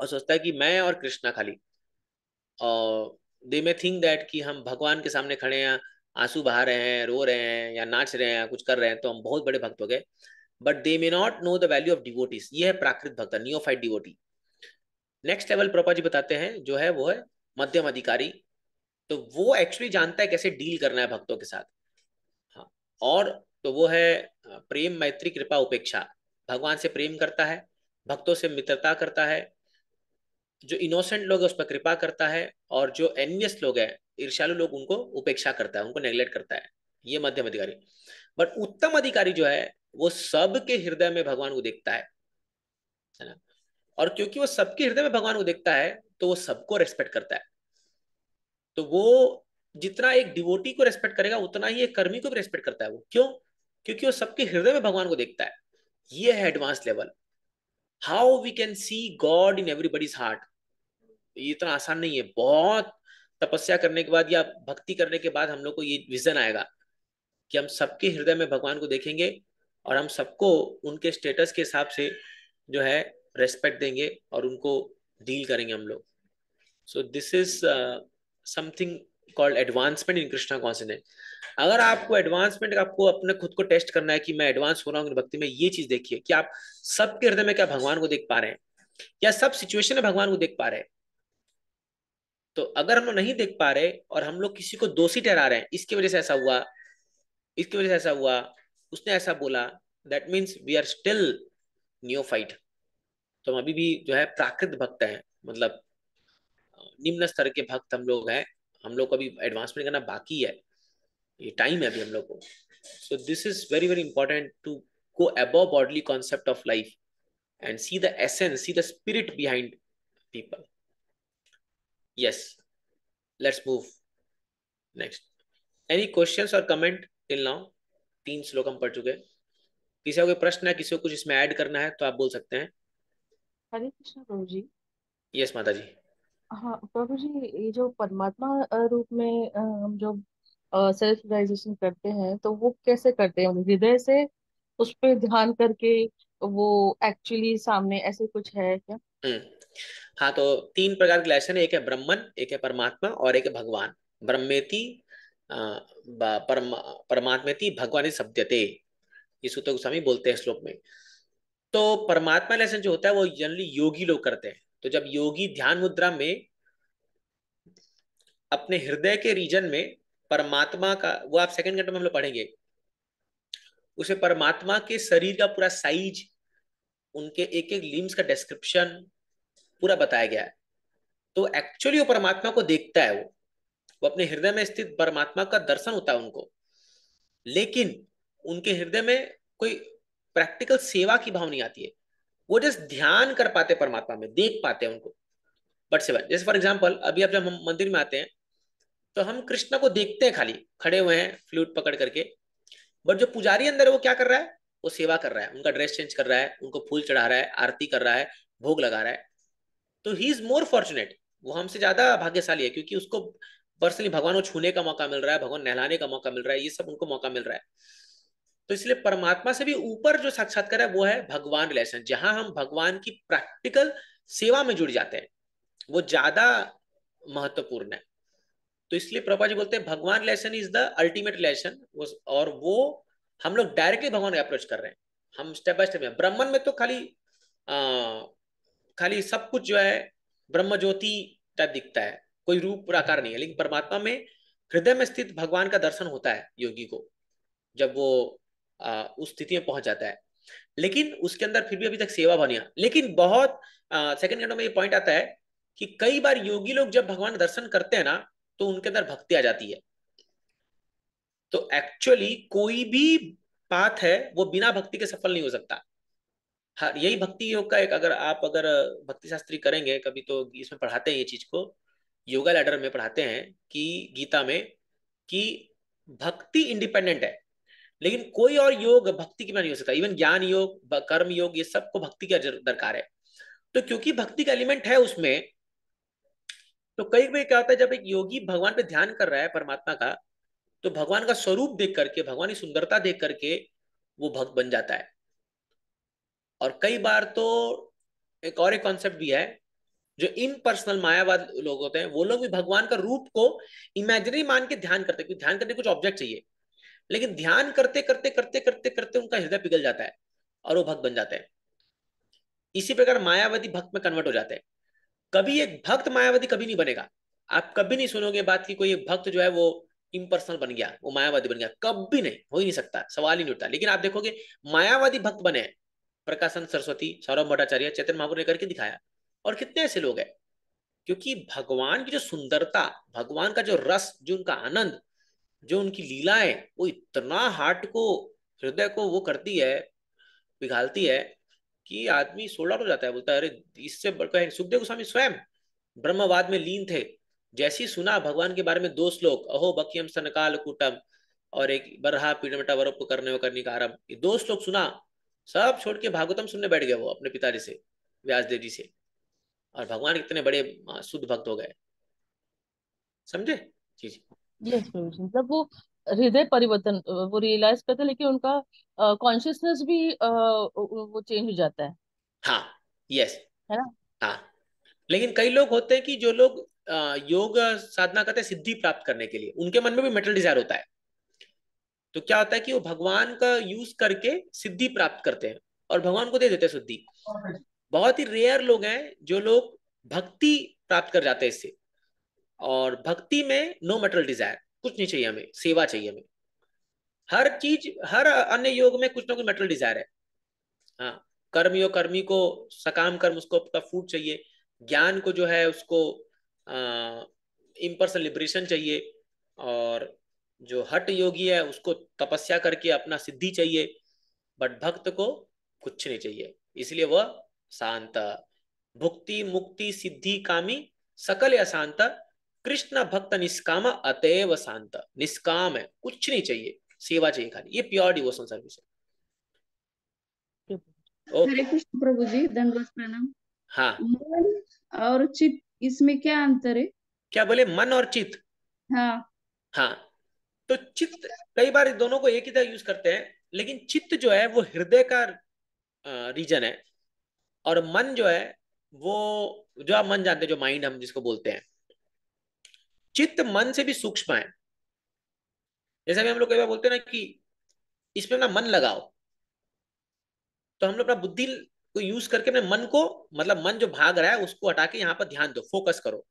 [SPEAKER 1] और सोचता है कि मैं और कृष्णा खाली और दे मे थिंक दैट कि हम भगवान के सामने खड़े हैं आंसू बहा रहे हैं रो रहे हैं या नाच रहे हैं कुछ कर रहे हैं तो हम बहुत बड़े भक्त हो गए but they may not know the value of devotees ये है प्राकृत भक्त नियोफाइट डिवोटी नेक्स्ट लेवल प्रोपा जी बताते हैं जो है वो है मध्यम अधिकारी तो वो एक्चुअली जानता है कैसे डील करना है भक्तों के साथ हाँ और तो वो है प्रेम मैत्री कृपा उपेक्षा भगवान से प्रेम करता है भक्तों से मित्रता करता है जो इनोसेंट लोग है उस पर कृपा करता है और जो एनवियस लोग है ईर्षालु लोग उनको उपेक्षा करता है उनको नेग्लेक्ट करता है ये मध्यम अधिकारी बट उत्तम अधिकारी जो है वो सबके हृदय में भगवान को देखता है है ना और क्योंकि वो सबके हृदय में भगवान को देखता है तो वो सबको रेस्पेक्ट करता है तो वो जितना एक डिवोटी को रेस्पेक्ट करेगा उतना ही एक कर्मी को भी रेस्पेक्ट करता है वो क्यों क्योंकि वो सबके हृदय में भगवान को देखता है ये है advance level how we can see God in everybody's heart ये इतना आसान नहीं है बहुत तपस्या करने के बाद या भक्ति करने के बाद हम लोग को ये विजन आएगा कि हम सबके हृदय में भगवान को देखेंगे और हम सबको उनके स्टेटस के हिसाब से जो है रेस्पेक्ट देंगे और उनको डील करेंगे हम लोग so this is something called advancement in Krishna consciousness अगर आपको एडवांसमेंट आपको अपने खुद को टेस्ट करना है कि मैं एडवांस हो रहा हूँ भक्ति में ये चीज देखिए कि आप सबके हृदय में क्या भगवान को देख पा रहे हैं या सब सिचुएशन में भगवान को देख पा रहे हैं तो अगर हम लोग नहीं देख पा रहे और हम लोग किसी को दोषी ठहरा रहे हैं इसकी वजह से ऐसा हुआ इसकी वजह से ऐसा हुआ उसने ऐसा बोला that means we are still fight तो हम अभी भी जो है प्राकृत भक्त हैं मतलब निम्न स्तर के भक्त हम लोग हैं हम लोग को अभी एडवांसमेंट करना बाकी है ये टाइम है अभी हम लोग को so this is very very important to go above bodily concept of life and see the essence see the spirit behind people Yes. Let's move next. Any questions or comment till now? तीन श्लोक हम पढ़ चुके हैं किसी कोई प्रश्न है किसी को कुछ इसमें ऐड करना है तो आप बोल सकते हैं
[SPEAKER 2] हरे कृष्ण प्रभु जी यस माता जी हाँ प्रभु जी ये जो परमात्मा रूप में हम जो सेल्फ रियलाइजेशन करते हैं तो वो कैसे करते हैं हृदय से उस पर ध्यान करके वो एक्चुअली सामने ऐसे कुछ है क्या
[SPEAKER 1] हम्म। हाँ तो तीन प्रकार के लक्षण एक है ब्रह्मन एक है परमात्मा और एक है भगवान ब्रह्मेति परमा परमात्मेति भगवान शब्दते ये सूत्र गोस्वामी बोलते हैं श्लोक में तो परमात्मा लेसन जो होता है वो जनरली योगी लोग करते हैं तो जब योगी ध्यान मुद्रा में अपने हृदय के रीजन में परमात्मा का वो आप सेकंड घंटे में हम लोग पढ़ेंगे उसे परमात्मा के शरीर का पूरा साइज उनके एक एक लिम्स का डिस्क्रिप्शन पूरा बताया गया है तो एक्चुअली वो परमात्मा को देखता है वो वो अपने हृदय में स्थित परमात्मा का दर्शन होता है उनको लेकिन उनके हृदय में कोई प्रैक्टिकल सेवा की भाव नहीं आती है वो जस्ट ध्यान कर पाते परमात्मा में देख पाते हैं उनको बट सेवा जैसे फॉर एग्जाम्पल अभी आप जब हम मंदिर में आते हैं तो हम कृष्ण को देखते हैं खाली खड़े हुए हैं फ्लूट पकड़ करके बट जो पुजारी अंदर है वो क्या कर रहा है वो सेवा कर रहा है उनका ड्रेस चेंज कर रहा है उनको फूल चढ़ा रहा है आरती कर रहा है भोग लगा रहा है तो ही इज मोर फॉर्चुनेट वो हमसे ज्यादा भाग्यशाली है क्योंकि उसको पर्सनली भगवान को छूने का मौका मिल रहा है भगवान नहलाने का मौका मिल रहा है ये सब उनको मौका मिल रहा है तो इसलिए परमात्मा से भी ऊपर जो साक्षात्कार है वो है भगवान रिलेशन जहां हम भगवान की प्रैक्टिकल सेवा में जुड़ जाते हैं वो ज्यादा महत्वपूर्ण है तो इसलिए प्रभा जी बोलते हैं भगवान relation is the ultimate relation और वो हम लोग डायरेक्टली भगवान अप्रोच कर रहे हैं हम स्टेप बाय स्टेप ब्राह्मण में तो खाली खाली सब कुछ जो है ब्रह्म ज्योति टाइप दिखता है कोई रूप आकार नहीं है लेकिन परमात्मा में हृदय में स्थित भगवान का दर्शन होता है योगी को जब वो आ, उस स्थिति में पहुंच जाता है लेकिन उसके अंदर फिर भी अभी तक सेवा बनिया लेकिन बहुत सेकंड में ये पॉइंट आता है कि कई बार योगी लोग जब भगवान दर्शन करते हैं ना तो उनके अंदर भक्ति आ जाती है तो एक्चुअली कोई भी पाथ है वो बिना भक्ति के सफल नहीं हो सकता हाँ, यही भक्ति योग का एक अगर आप अगर भक्ति शास्त्री करेंगे कभी तो इसमें पढ़ाते हैं ये चीज को योगा लैडर में पढ़ाते हैं कि गीता में कि भक्ति इंडिपेंडेंट है लेकिन कोई और योग भक्ति के बिना नहीं हो सकता इवन ज्ञान योग कर्म योग ये सबको भक्ति का दरकार है तो क्योंकि भक्ति का एलिमेंट है उसमें तो कई बार क्या होता है जब एक योगी भगवान पे ध्यान कर रहा है परमात्मा का तो भगवान का स्वरूप देख करके भगवान की सुंदरता देख करके वो भक्त बन जाता है और कई बार तो एक और एक कॉन्सेप्ट भी है जो पर्सनल मायावाद लोग होते हैं वो लोग भी भगवान का रूप को इमेजिनरी मान के ध्यान करते हैं ध्यान करने कुछ ऑब्जेक्ट चाहिए लेकिन ध्यान करते करते करते करते करते उनका हृदय पिघल जाता है और वो भक्त बन जाते हैं इसी प्रकार मायावादी भक्त में कन्वर्ट हो जाते हैं कभी एक भक्त मायावादी कभी नहीं बनेगा आप कभी नहीं सुनोगे बात की कोई भक्त जो है वो इम्पर्सनल बन गया वो मायावादी बन गया कभी नहीं हो ही नहीं सकता सवाल ही नहीं उठता लेकिन आप देखोगे मायावादी भक्त बने हैं प्रकाशन सरस्वती सौरभ भट्टाचार्य चेतन महापुर ने करके दिखाया और कितने ऐसे लोग हैं क्योंकि भगवान की जो सुंदरता भगवान का जो रस जो उनका आनंद जो उनकी लीला है वो इतना हार्ट को हृदय को वो करती है पिघालती है कि आदमी सोल्ड हो जाता है बोलता है अरे इससे बढ़कर सुखदेव गोस्वामी स्वयं ब्रह्मवाद में लीन थे जैसी सुना भगवान के बारे में दो श्लोक अहो बकियम सनकाल कुटम और एक बरहा पीड़ा वरप करने करने का आरम ये दो श्लोक सुना सब छोड़ के भागवतम सुनने बैठ गया वो अपने पिताजी से देव जी से और भगवान कितने बड़े शुद्ध भक्त हो गए समझे जी जी
[SPEAKER 2] मतलब वो हृदय परिवर्तन वो रियलाइज करते लेकिन उनका कॉन्शियसनेस भी वो चेंज हो जाता है
[SPEAKER 1] हाँ यस है ना हाँ लेकिन कई लोग होते हैं कि जो लोग योग साधना करते हैं सिद्धि प्राप्त करने के लिए उनके मन में भी मेटल डिजायर होता है तो क्या होता है कि वो भगवान का यूज करके सिद्धि प्राप्त करते हैं और भगवान को दे देते हैं सिद्धि बहुत ही रेयर लोग हैं जो लोग भक्ति प्राप्त कर जाते हैं इससे और भक्ति में नो मेटरल डिजायर कुछ नहीं चाहिए हमें सेवा चाहिए हमें हर चीज हर अन्य योग में कुछ ना कुछ मेटरल डिजायर है हाँ कर्म योग कर्मी को सकाम कर्म उसको अपना फूड चाहिए ज्ञान को जो है उसको इम्पर्सन लिब्रेशन चाहिए और जो हट योगी है उसको तपस्या करके अपना सिद्धि चाहिए बट भक्त को कुछ नहीं चाहिए इसलिए वह शांत भुक्ति मुक्ति सिद्धि कामी सकल या शांत कृष्ण भक्त निष्काम अतएव शांत निष्काम है कुछ नहीं चाहिए सेवा चाहिए खाली ये प्योर डिवोशन सर्विस है
[SPEAKER 3] प्रभु जी दंडवत प्रणाम हाँ मन और चित इसमें क्या अंतर है
[SPEAKER 1] क्या बोले मन और चित हाँ हाँ तो चित्त कई बार दोनों को एक ही तरह यूज करते हैं लेकिन चित्त जो है वो हृदय का रीजन है और मन जो है वो जो आप मन जानते हैं जो माइंड हम जिसको बोलते हैं चित्त मन से भी सूक्ष्म है जैसे हम लोग कई बार बोलते हैं ना कि इसमें अपना मन लगाओ तो हम लोग अपना बुद्धि को यूज करके अपने मन को मतलब मन जो भाग रहा है उसको हटा के यहाँ पर ध्यान दो फोकस करो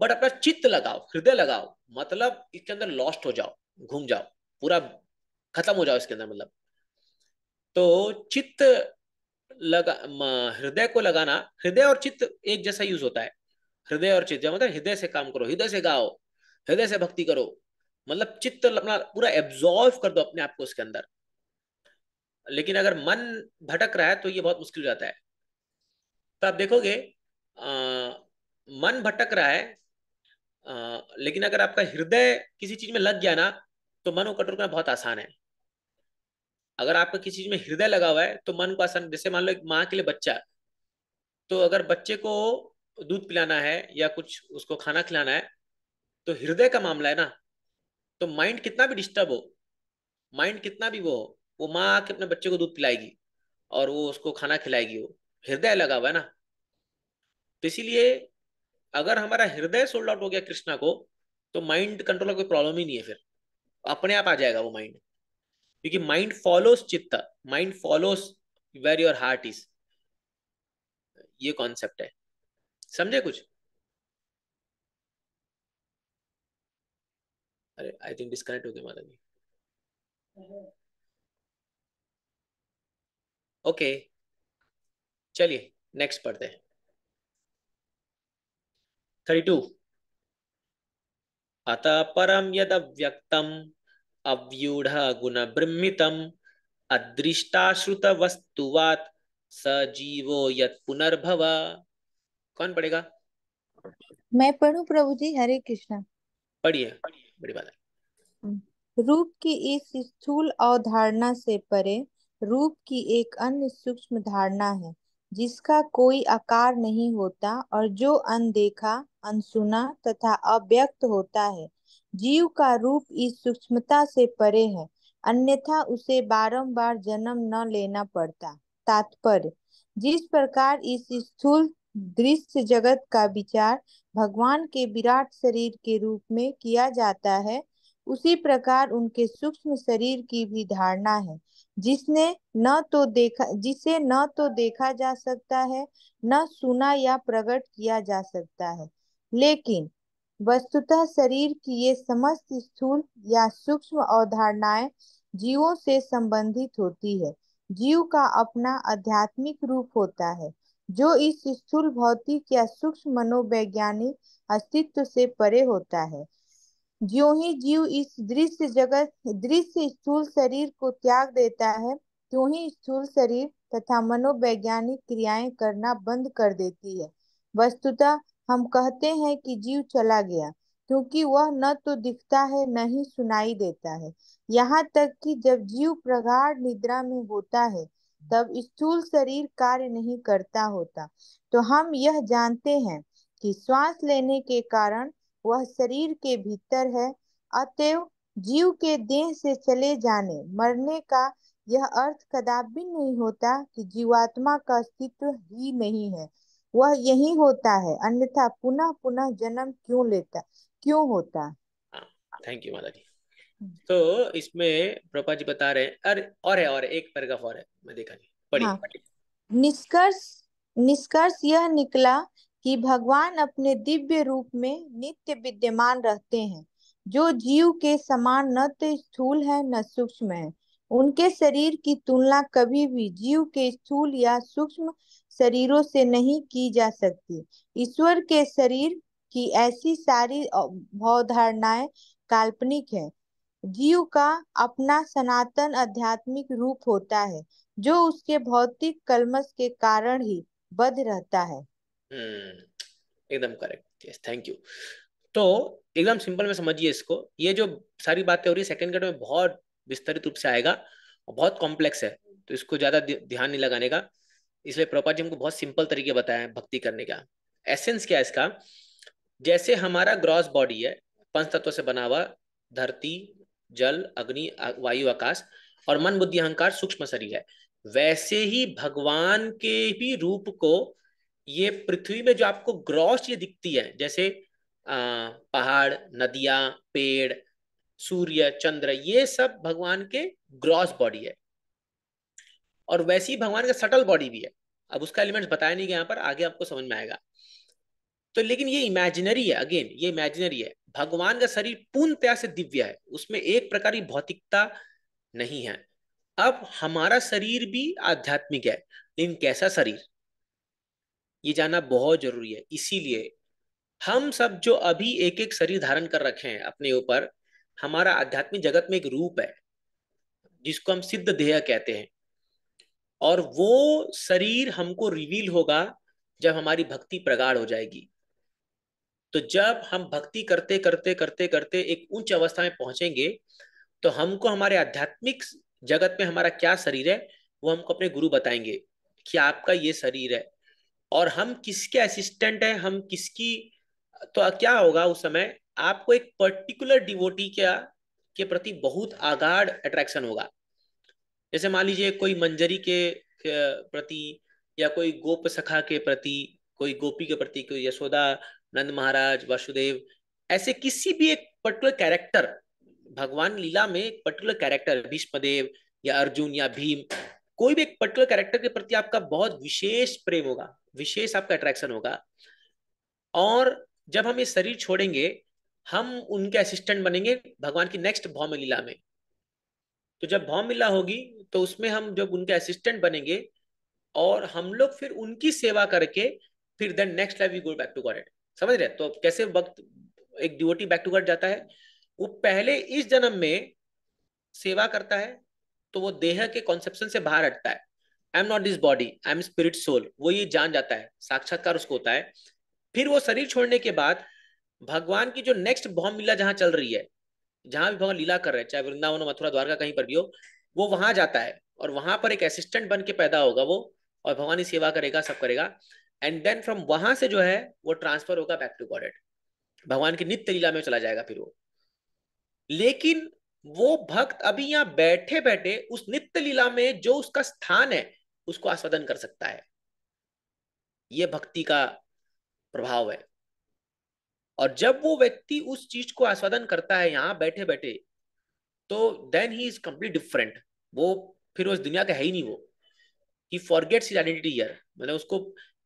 [SPEAKER 1] बट अपना चित्त लगाओ हृदय लगाओ मतलब इसके अंदर लॉस्ट हो जाओ घूम जाओ पूरा खत्म हो जाओ इसके अंदर मतलब तो चित्त लगा हृदय को लगाना हृदय और चित्त एक जैसा यूज होता है हृदय और चित्त मतलब हृदय से काम करो हृदय से गाओ हृदय से भक्ति करो मतलब चित्त अपना पूरा एब्जॉर्व कर दो अपने आप को उसके अंदर लेकिन अगर मन भटक रहा है तो ये बहुत मुश्किल हो जाता है तो आप देखोगे आ, मन भटक रहा है लेकिन अगर आपका हृदय किसी चीज में लग गया ना तो मन को कंट्रोल करना बहुत आसान है अगर आपका किसी चीज में हृदय लगा हुआ है तो मन को आसान जैसे मान लो एक माँ के लिए बच्चा तो अगर बच्चे को दूध पिलाना है या कुछ उसको खाना खिलाना है तो हृदय का मामला है ना तो माइंड कितना भी डिस्टर्ब हो माइंड कितना भी वो हो वो माँ आके अपने बच्चे को दूध पिलाएगी और वो उसको खाना खिलाएगी वो हृदय लगा हुआ है ना तो इसीलिए अगर हमारा हृदय सोल्ड आउट हो गया कृष्णा को तो माइंड कंट्रोल का कोई प्रॉब्लम ही नहीं है फिर अपने आप आ जाएगा वो माइंड क्योंकि mind follows chitta mind follows where your heart is ये कॉन्सेप्ट है समझे कुछ अरे आई थिंक डिस्कनेक्ट हो गया माता
[SPEAKER 3] जी
[SPEAKER 1] ओके चलिए नेक्स्ट पढ़ते हैं थर्टी परम यद अव्यक्तम अव्यूढ़ गुण ब्रमितम अदृष्टाश्रुत वस्तुवात सजीवो यत पुनर्भव कौन पढ़ेगा
[SPEAKER 5] मैं पढ़ू प्रभु जी हरे कृष्णा
[SPEAKER 1] पढ़िए बड़ी बात
[SPEAKER 5] है रूप की इस स्थूल अवधारणा से परे रूप की एक अन्य सूक्ष्म धारणा है जिसका कोई आकार नहीं होता और जो अनदेखा अनसुना तथा अव्यक्त होता है जीव का रूप इस सूक्ष्मता से परे है अन्यथा उसे बारंबार जन्म न लेना पड़ता तात्पर्य जिस प्रकार इस स्थूल दृश्य जगत का विचार भगवान के विराट शरीर के रूप में किया जाता है उसी प्रकार उनके सूक्ष्म शरीर की भी धारणा है जिसने न तो देखा जिसे न तो देखा जा सकता है न सुना या प्रकट किया जा सकता है लेकिन वस्तुतः शरीर की ये समस्त स्थूल या सूक्ष्म अवधारणाएं जीवों से संबंधित होती है जीव का अपना आध्यात्मिक रूप होता है जो इस स्थूल भौतिक या सूक्ष्म मनोवैज्ञानिक अस्तित्व से परे होता है ज्यो ही जीव इस दृश्य जगत दृश्य स्थूल शरीर को त्याग देता है क्यों ही स्थूल शरीर तथा मनोवैज्ञानिक क्रियाएं करना बंद कर देती है वस्तुतः हम कहते हैं कि जीव चला गया क्योंकि वह न तो दिखता है न ही सुनाई देता है यहाँ तक कि जब जीव प्रगाढ़ निद्रा में होता है तब स्थूल शरीर कार्य नहीं करता होता तो हम यह जानते हैं कि श्वास लेने के कारण वह शरीर के भीतर है अतएव जीव के देह से चले जाने मरने का यह अर्थ कदापि नहीं होता कि जीवात्मा का अस्तित्व ही नहीं है वह यही होता है अन्यथा पुनः पुनः जन्म क्यों लेता क्यों होता
[SPEAKER 1] थैंक यू माता जी तो इसमें प्रभा जी बता रहे हैं अरे और है और है, एक पैराग्राफ और है मैं देखा जी
[SPEAKER 5] पढ़िए हाँ, निष्कर्ष निष्कर्ष यह निकला कि भगवान अपने दिव्य रूप में नित्य विद्यमान रहते हैं जो जीव के समान न तो स्थूल है न सूक्ष्म है उनके शरीर की तुलना कभी भी जीव के स्थूल या सूक्ष्म शरीरों से नहीं की जा सकती ईश्वर के शरीर की ऐसी सारी भावधारणाएं काल्पनिक है जीव का अपना सनातन आध्यात्मिक रूप होता है जो उसके भौतिक कलमस के कारण ही बद रहता है
[SPEAKER 1] हम्म, एकदम करेक्ट यस थैंक यू तो एकदम सिंपल में समझिए इसको ये जो सारी बातें हो रही है सेकेंड ग्रेड में बहुत विस्तरित रूप से आएगा और बहुत कॉम्प्लेक्स है तो इसको ज्यादा ध्यान नहीं लगाने का इसलिए प्रभुपाद जी हमको बहुत सिंपल तरीके बताया है भक्ति करने का एसेंस क्या है इसका जैसे हमारा ग्रॉस बॉडी है पंच तत्व से बना हुआ धरती जल अग्नि वायु आकाश और मन बुद्धि अहंकार सूक्ष्म शरीर है वैसे ही भगवान के भी रूप को ये पृथ्वी में जो आपको ग्रॉस ये दिखती है जैसे पहाड़ नदियां पेड़ सूर्य चंद्र ये सब भगवान के ग्रॉस बॉडी है और वैसी भगवान का सटल बॉडी भी है अब उसका एलिमेंट्स बताया नहीं गया यहाँ पर आगे आपको समझ में आएगा तो लेकिन ये इमेजिनरी है अगेन ये इमेजिनरी है भगवान का शरीर पूर्णतया से दिव्य है उसमें एक प्रकार की भौतिकता नहीं है अब हमारा शरीर भी आध्यात्मिक है लेकिन कैसा शरीर ये जाना बहुत जरूरी है इसीलिए हम सब जो अभी एक एक शरीर धारण कर रखे हैं अपने ऊपर हमारा आध्यात्मिक जगत में एक रूप है जिसको हम सिद्ध देह कहते हैं और वो शरीर हमको रिवील होगा जब हमारी भक्ति प्रगाढ़ हो जाएगी तो जब हम भक्ति करते करते करते करते एक उच्च अवस्था में पहुंचेंगे तो हमको हमारे आध्यात्मिक जगत में हमारा क्या शरीर है वो हमको अपने गुरु बताएंगे कि आपका ये शरीर है और हम किसके असिस्टेंट हैं हम किसकी तो क्या होगा उस समय आपको एक पर्टिकुलर डिवोटी क्या के प्रति बहुत आगाड़ अट्रैक्शन होगा जैसे मान लीजिए कोई मंजरी के प्रति या कोई गोप सखा के प्रति कोई गोपी के प्रति कोई यशोदा नंद महाराज वासुदेव ऐसे किसी भी एक पर्टिकुलर कैरेक्टर भगवान लीला में एक पर्टिकुलर कैरेक्टर भीष्मदेव या अर्जुन या भीम कोई भी एक पर्टिकुलर कैरेक्टर के प्रति आपका बहुत विशेष प्रेम होगा विशेष आपका अट्रैक्शन होगा और जब हम ये शरीर छोड़ेंगे हम उनके असिस्टेंट बनेंगे भगवान की नेक्स्ट भौम लीला में तो जब भौम लीला होगी तो उसमें हम जब उनके असिस्टेंट बनेंगे और हम लोग फिर उनकी सेवा करके फिर then next life we go back to God समझ रहे तो कैसे वक्त एक डिवोटी बैक टू गॉड जाता है वो पहले इस जन्म में सेवा करता है तो वो देह के कॉन्सेप्शन से बाहर हटता है I am not this body I am spirit soul वो ये जान जाता है साक्षात्कार उसको होता है फिर वो शरीर छोड़ने के बाद भगवान की जो नेक्स्ट भौम लीला जहां चल रही है जहां भी भगवान लीला कर रहे हैं चाहे वृंदावन मथुरा द्वारका कहीं पर भी हो वो वहां जाता है और वहां पर एक असिस्टेंट बन के पैदा होगा वो और भगवान ही सेवा करेगा सब करेगा एंड देन फ्रॉम वहां से जो है वो ट्रांसफर होगा बैक टू गॉडेड भगवान की नित्य लीला में चला जाएगा फिर वो लेकिन वो भक्त अभी यहाँ बैठे बैठे उस नित्य लीला में जो उसका स्थान है उसको आस्वादन कर सकता है ये भक्ति का प्रभाव है और जब वो व्यक्ति उस चीज को आस्वादन करता है यहाँ बैठे बैठे तो then he is complete different वो फिर उस दुनिया का है ही नहीं वो ही फॉरगेट्स आइडेंटिटी मतलब उसको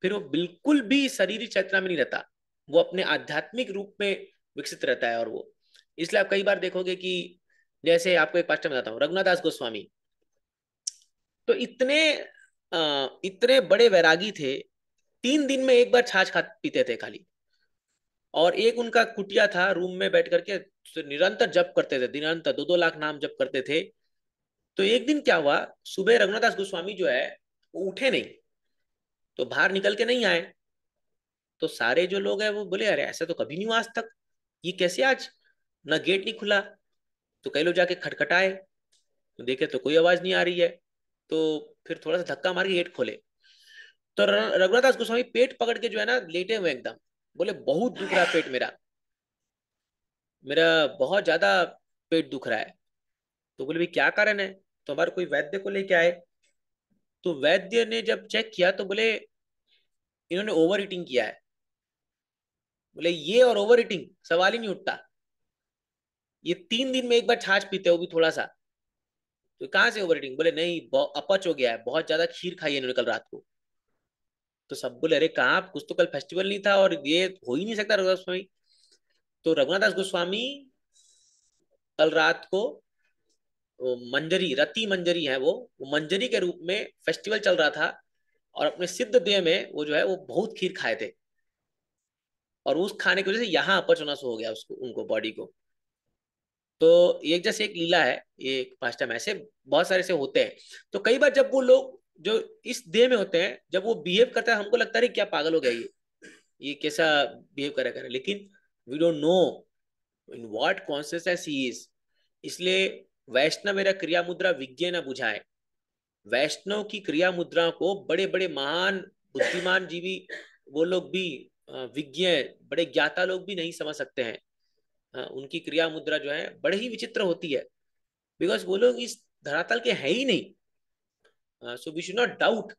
[SPEAKER 1] फिर वो बिल्कुल भी शरीर चेतना में नहीं रहता वो अपने आध्यात्मिक रूप में विकसित रहता है और वो इसलिए आप कई बार देखोगे कि जैसे आपको एक पास्टर बताता हूँ रघुनाथ गोस्वामी तो इतने इतने बड़े वैरागी थे तीन दिन में एक बार छाछ खा पीते थे खाली और एक उनका कुटिया था रूम में बैठ करके तो निरंतर जप करते थे निरंतर दो दो लाख नाम जप करते थे तो एक दिन क्या हुआ सुबह रघुनाथ गोस्वामी जो है वो उठे नहीं तो बाहर निकल के नहीं आए तो सारे जो लोग हैं वो बोले अरे ऐसा तो कभी नहीं हुआ आज तक ये कैसे आज ना गेट नहीं खुला तो कई लोग जाके खटखटाए तो देखे तो कोई आवाज नहीं आ रही है तो फिर थोड़ा सा धक्का मार के गेट खोले तो रघुनाथ दास गोस्वामी पेट पकड़ के जो है ना लेटे हुए एकदम बोले बहुत दुख रहा पेट मेरा मेरा बहुत ज्यादा पेट दुख रहा है तो बोले भाई क्या कारण है तो हमारे कोई वैद्य को लेके आए तो वैद्य ने जब चेक किया तो बोले इन्होंने ओवर ईटिंग किया है बोले ये और ओवर ईटिंग सवाल ही नहीं उठता ये तीन दिन में एक बार छाछ पीते हो भी थोड़ा सा तो कहां से ओवर बोले नहीं अपच हो गया है बहुत ज्यादा खीर खाई है कल रात को तो सब बोले अरे कहा कुछ तो कल फेस्टिवल नहीं था और ये हो ही नहीं सकता रघुनाथ स्वामी तो रघुनाथ दास गोस्वामी कल रात को मंजरी रति मंजरी है वो वो मंजरी के रूप में फेस्टिवल चल रहा था और अपने सिद्ध देह में वो जो है वो बहुत खीर खाए थे और उस खाने की वजह से यहाँ अपच होना शुरू हो गया उसको उनको बॉडी को तो ये जैसे एक लीला है ये एक पास्टम ऐसे बहुत सारे से होते हैं तो कई बार जब वो लोग जो इस देह में होते हैं जब वो बिहेव करता है हमको लगता है क्या पागल हो गया ये ये कैसा बिहेव करा कर लेकिन we don't know in what conscious he is इसलिए वैष्णव मेरा क्रिया मुद्रा विज्ञ न बुझाए वैष्णव की क्रिया मुद्रा को बड़े बड़े महान बुद्धिमान जीवी वो लोग भी विज्ञ बड़े ज्ञाता लोग भी नहीं समझ सकते हैं उनकी क्रिया मुद्रा जो है बड़े ही विचित्र होती है बिकॉज वो लोग इस धरातल के है ही नहीं so we should not doubt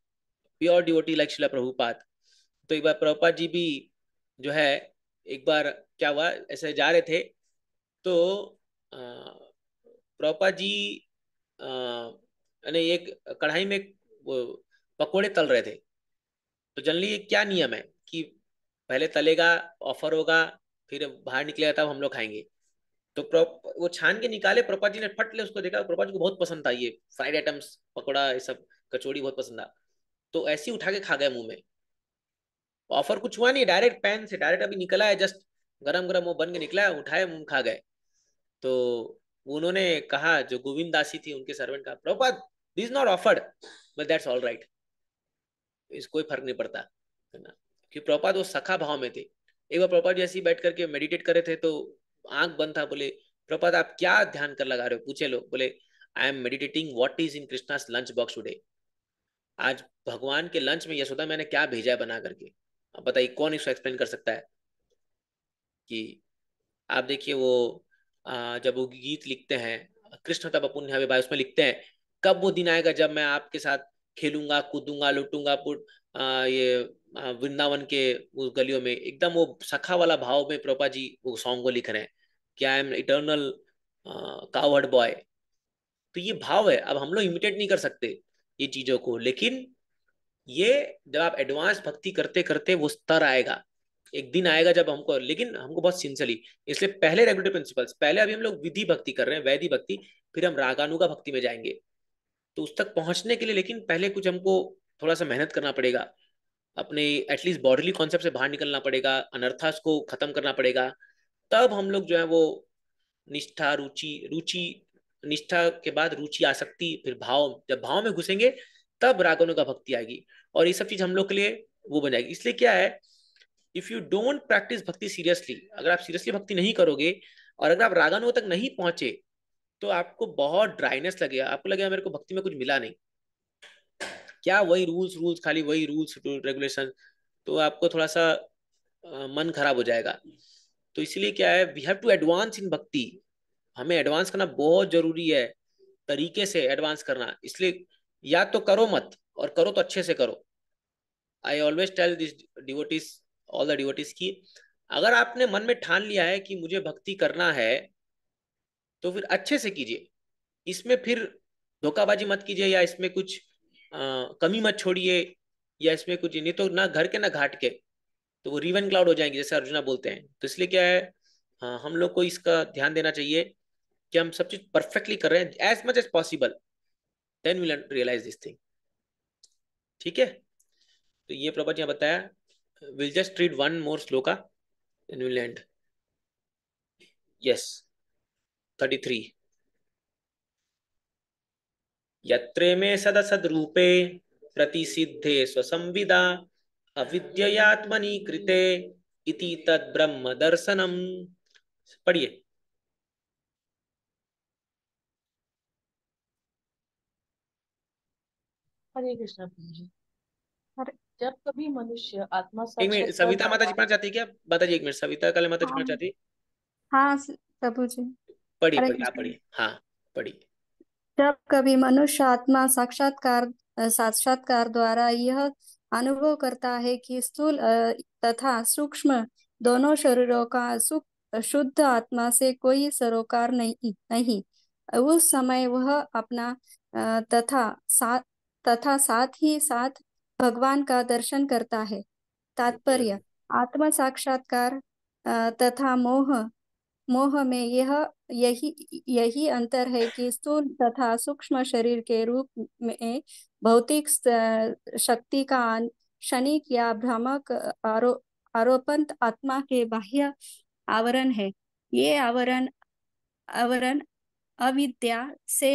[SPEAKER 1] pure devotee like Srila Prabhupada तो एक बार प्रभुपात जी भी जो है एक बार क्या हुआ ऐसे जा रहे थे तो प्रभुपाद जी यानी एक कढ़ाई में वो पकोड़े तल रहे थे तो जनरली क्या नियम है कि पहले तलेगा ऑफर होगा फिर बाहर निकलेगा तब हम लोग खाएंगे तो वो छान के निकाले प्रपा जी ने फट ले उसको देखा प्रपा जी को बहुत पसंद था ये फ्राइड आइटम्स पकौड़ा ये सब कचौड़ी बहुत पसंद था तो ऐसे ही उठा के खा गए मुंह में ऑफर कुछ हुआ नहीं डायरेक्ट पैन से डायरेक्ट अभी निकला है जस्ट गरम गरम वो बन के निकला है उठाए मुंह खा गए तो उन्होंने कहा जो गोविंद दासी थी उनके सर्वेंट का प्रभुपा this not offered but that's all right इस कोई फर्क नहीं पड़ता है ना क्योंकि प्रभुपाद वो सखा भाव में थे एक बार प्रपात जी ऐसे बैठ करके मेडिटेट करे थे तो आंख बंद था बोले प्रपात आप क्या ध्यान कर लगा रहे हो पूछे लो बोले I am meditating what is in Krishna lunch box today आज भगवान के लंच में यशोदा मैंने क्या भेजा है बना करके अब बताइए कौन इसको एक्सप्लेन कर सकता है कि आप देखिए वो आ, जब वो गीत लिखते हैं कृष्ण तब अपुण्य भाई उसमें लिखते हैं कब वो दिन आएगा जब मैं आपके साथ खेलूंगा कूदूंगा लुटूंगा आ, ये वृंदावन के उस गलियों में एकदम वो सखा वाला भाव में प्रोपा जी वो सॉन्ग को लिख रहे हैं कि I am eternal cowherd boy तो ये भाव है अब हम लोग इमिटेट नहीं कर सकते ये चीजों को लेकिन ये जब आप एडवांस भक्ति करते करते वो स्तर आएगा एक दिन आएगा जब हमको लेकिन हमको बहुत सिंसली इसलिए पहले रेगुलेटरी प्रिंसिपल्स पहले अभी हम लोग विधि भक्ति कर रहे हैं वैधि भक्ति फिर हम रागानुगा भक्ति में जाएंगे तो उस तक पहुंचने के लिए लेकिन पहले कुछ हमको थोड़ा सा मेहनत करना पड़ेगा अपने एटलीस्ट बॉडीली कॉन्सेप्ट से बाहर निकलना पड़ेगा अनर्थास को खत्म करना पड़ेगा तब हम लोग जो है वो निष्ठा रुचि रुचि निष्ठा के बाद रुचि आसक्ति फिर भाव जब भाव में घुसेंगे तब रागवनों का भक्ति आएगी और ये सब चीज हम लोग के लिए वो बन जाएगी इसलिए क्या है if you don't practice bhakti seriously अगर आप सीरियसली भक्ति नहीं करोगे और अगर आप रागानु तक नहीं पहुंचे तो आपको बहुत ड्राइनेस लगेगा आपको लगेगा मेरे को भक्ति में कुछ मिला नहीं क्या वही रूल्स रूल्स खाली वही रूल्स रेगुलेशन तो आपको थोड़ा सा मन खराब हो जाएगा तो इसलिए क्या है we have to advance in bhakti हमें एडवांस करना बहुत जरूरी है तरीके से एडवांस करना इसलिए या तो करो मत और करो तो अच्छे से करो I always tell this devotees all the devotees की अगर आपने मन में ठान लिया है कि मुझे भक्ति करना है तो फिर अच्छे से कीजिए इसमें फिर धोखाबाजी मत कीजिए या इसमें कुछ कमी मत छोड़िए या इसमें कुछ नहीं तो ना घर के ना घाट के तो वो रिवन क्लाउड हो जाएंगे जैसे अर्जुना बोलते हैं तो इसलिए क्या है आ, हाँ, हम लोग को इसका ध्यान देना चाहिए कि हम सब चीज परफेक्टली कर रहे हैं as much as possible then we realise this thing ठीक है तो ये प्रभा जी बताया will just read one more shloka then will end yes thirty three यत्रे मे सदसद्रूपे प्रतिसिद्धे स्वसंविदा अविद्ययात्मनि कृते इति तद ब्रह्म दर्शनम पढ़िए
[SPEAKER 2] हरे कृष्ण जी जब कभी मनुष्य आत्मा एक मिनट सविता माता जी पढ़ना
[SPEAKER 1] चाहती है क्या माता जी एक मिनट सविता कल माता जी पढ़ना चाहती
[SPEAKER 2] हाँ, हाँ
[SPEAKER 6] प्रभु जी
[SPEAKER 1] पढ़िए पढ़िए आप हाँ पढ़िए
[SPEAKER 6] जब कभी मनुष्य आत्मा साक्षात्कार साक्षात्कार द्वारा यह अनुभव करता है कि स्थूल तथा सूक्ष्म दोनों शरीरों का सुख शुद्ध आत्मा से कोई सरोकार नहीं नहीं उस समय वह अपना तथा सा, तथा साथ ही साथ भगवान का दर्शन करता है तात्पर्य आत्म साक्षात्कार तथा मोह मोह में यह यही यही अंतर है कि स्थूल तथा सूक्ष्म शरीर के रूप में भौतिक शक्ति का क्षणिक या भ्रामक आरो, आरोपण आत्मा के बाह्य आवरण है ये आवरण आवरण अविद्या से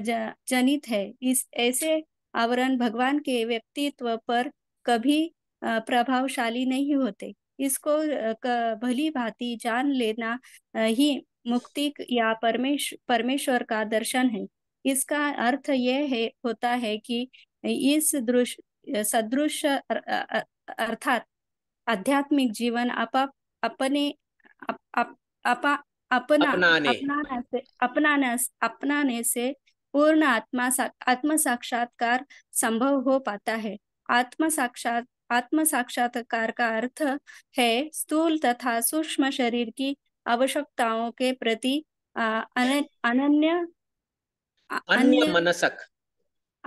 [SPEAKER 6] जनित है इस ऐसे आवरण भगवान के व्यक्तित्व पर कभी प्रभावशाली नहीं होते इसको भली भांति जान लेना ही मुक्ति या परमेश्वर परमेश्वर का दर्शन है इसका अर्थ यह है होता है कि इस दृश सदृश अर्थात आध्यात्मिक जीवन आप अपने अप, अप, अपा अपना अपनाने से अपनाना अपनाने से पूर्ण आत्मा आत्म साक्षात्कार संभव हो पाता है आत्म साक्षात आत्म साक्षात्कार का अर्थ है स्थूल तथा सूक्ष्म शरीर की आवश्यकताओं के प्रति अनन्य
[SPEAKER 1] अन्य मनसक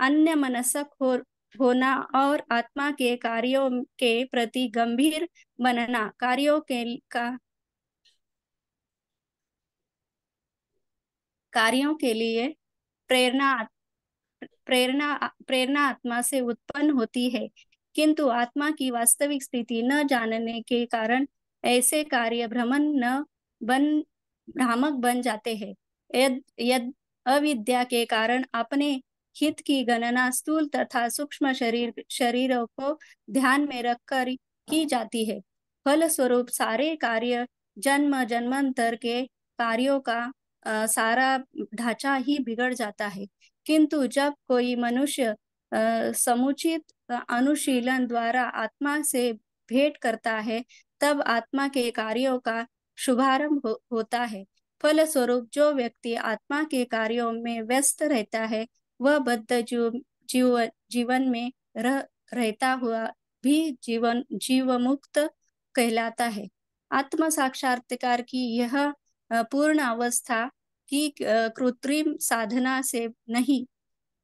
[SPEAKER 6] अन्य मनसक हो होना और आत्मा के कार्यों के प्रति गंभीर बनना कार्यों के का कार्यों के लिए प्रेरणा प्रेरणा प्रेरणा आत्मा से उत्पन्न होती है किंतु आत्मा की वास्तविक स्थिति न जानने के कारण ऐसे कार्य भ्रमण न बन भ्रामक बन जाते हैं यद अविद्या के कारण अपने हित की गणना स्थूल तथा सूक्ष्म शरीर शरीरों को ध्यान में रखकर की जाती है फल स्वरूप सारे कार्य जन्म जन्मांतर के कार्यों का आ, सारा ढांचा ही बिगड़ जाता है किंतु जब कोई मनुष्य समुचित अनुशीलन द्वारा आत्मा से भेंट करता है तब आत्मा के कार्यों का शुभारंभ हो, होता है फलस्वरूप जो व्यक्ति आत्मा के कार्यों में व्यस्त रहता है वह बद्ध जीव, जीव जीवन में रह रहता हुआ भी जीवन जीव मुक्त कहलाता है आत्म साक्षात्कार की यह पूर्ण अवस्था की कृत्रिम साधना से नहीं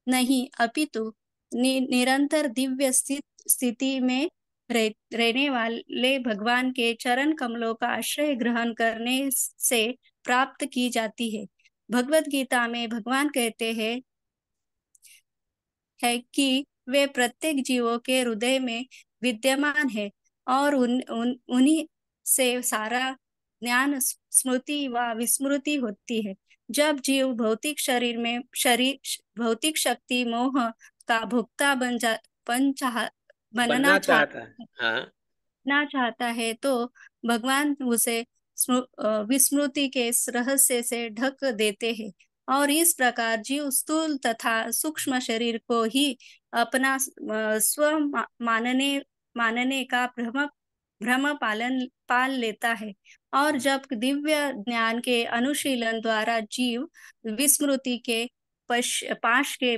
[SPEAKER 6] नहीं अपितु नि, निरंतर दिव्य स्थिति में रह, रहने वाले भगवान के चरण कमलों का आश्रय ग्रहण करने से प्राप्त की जाती है भगवत गीता में भगवान कहते हैं है कि वे प्रत्येक जीवों के हृदय में विद्यमान है और उन, उन उन्हीं से सारा ज्ञान स्मृति व विस्मृति होती है जब जीव भौतिक शरीर में शरीर भौतिक शक्ति मोह का भोक्ता बन जा बन चाह बनना चाहता हाँ ना चाहता है तो भगवान उसे विस्मृति के रहस्य से ढक देते हैं और इस प्रकार जीव स्थूल तथा सूक्ष्म शरीर को ही अपना स्व मानने मानने का भ्रम भ्रम पालन पाल लेता है और जब दिव्य ज्ञान के अनुशीलन द्वारा जीव विस्मृति के पश पाश के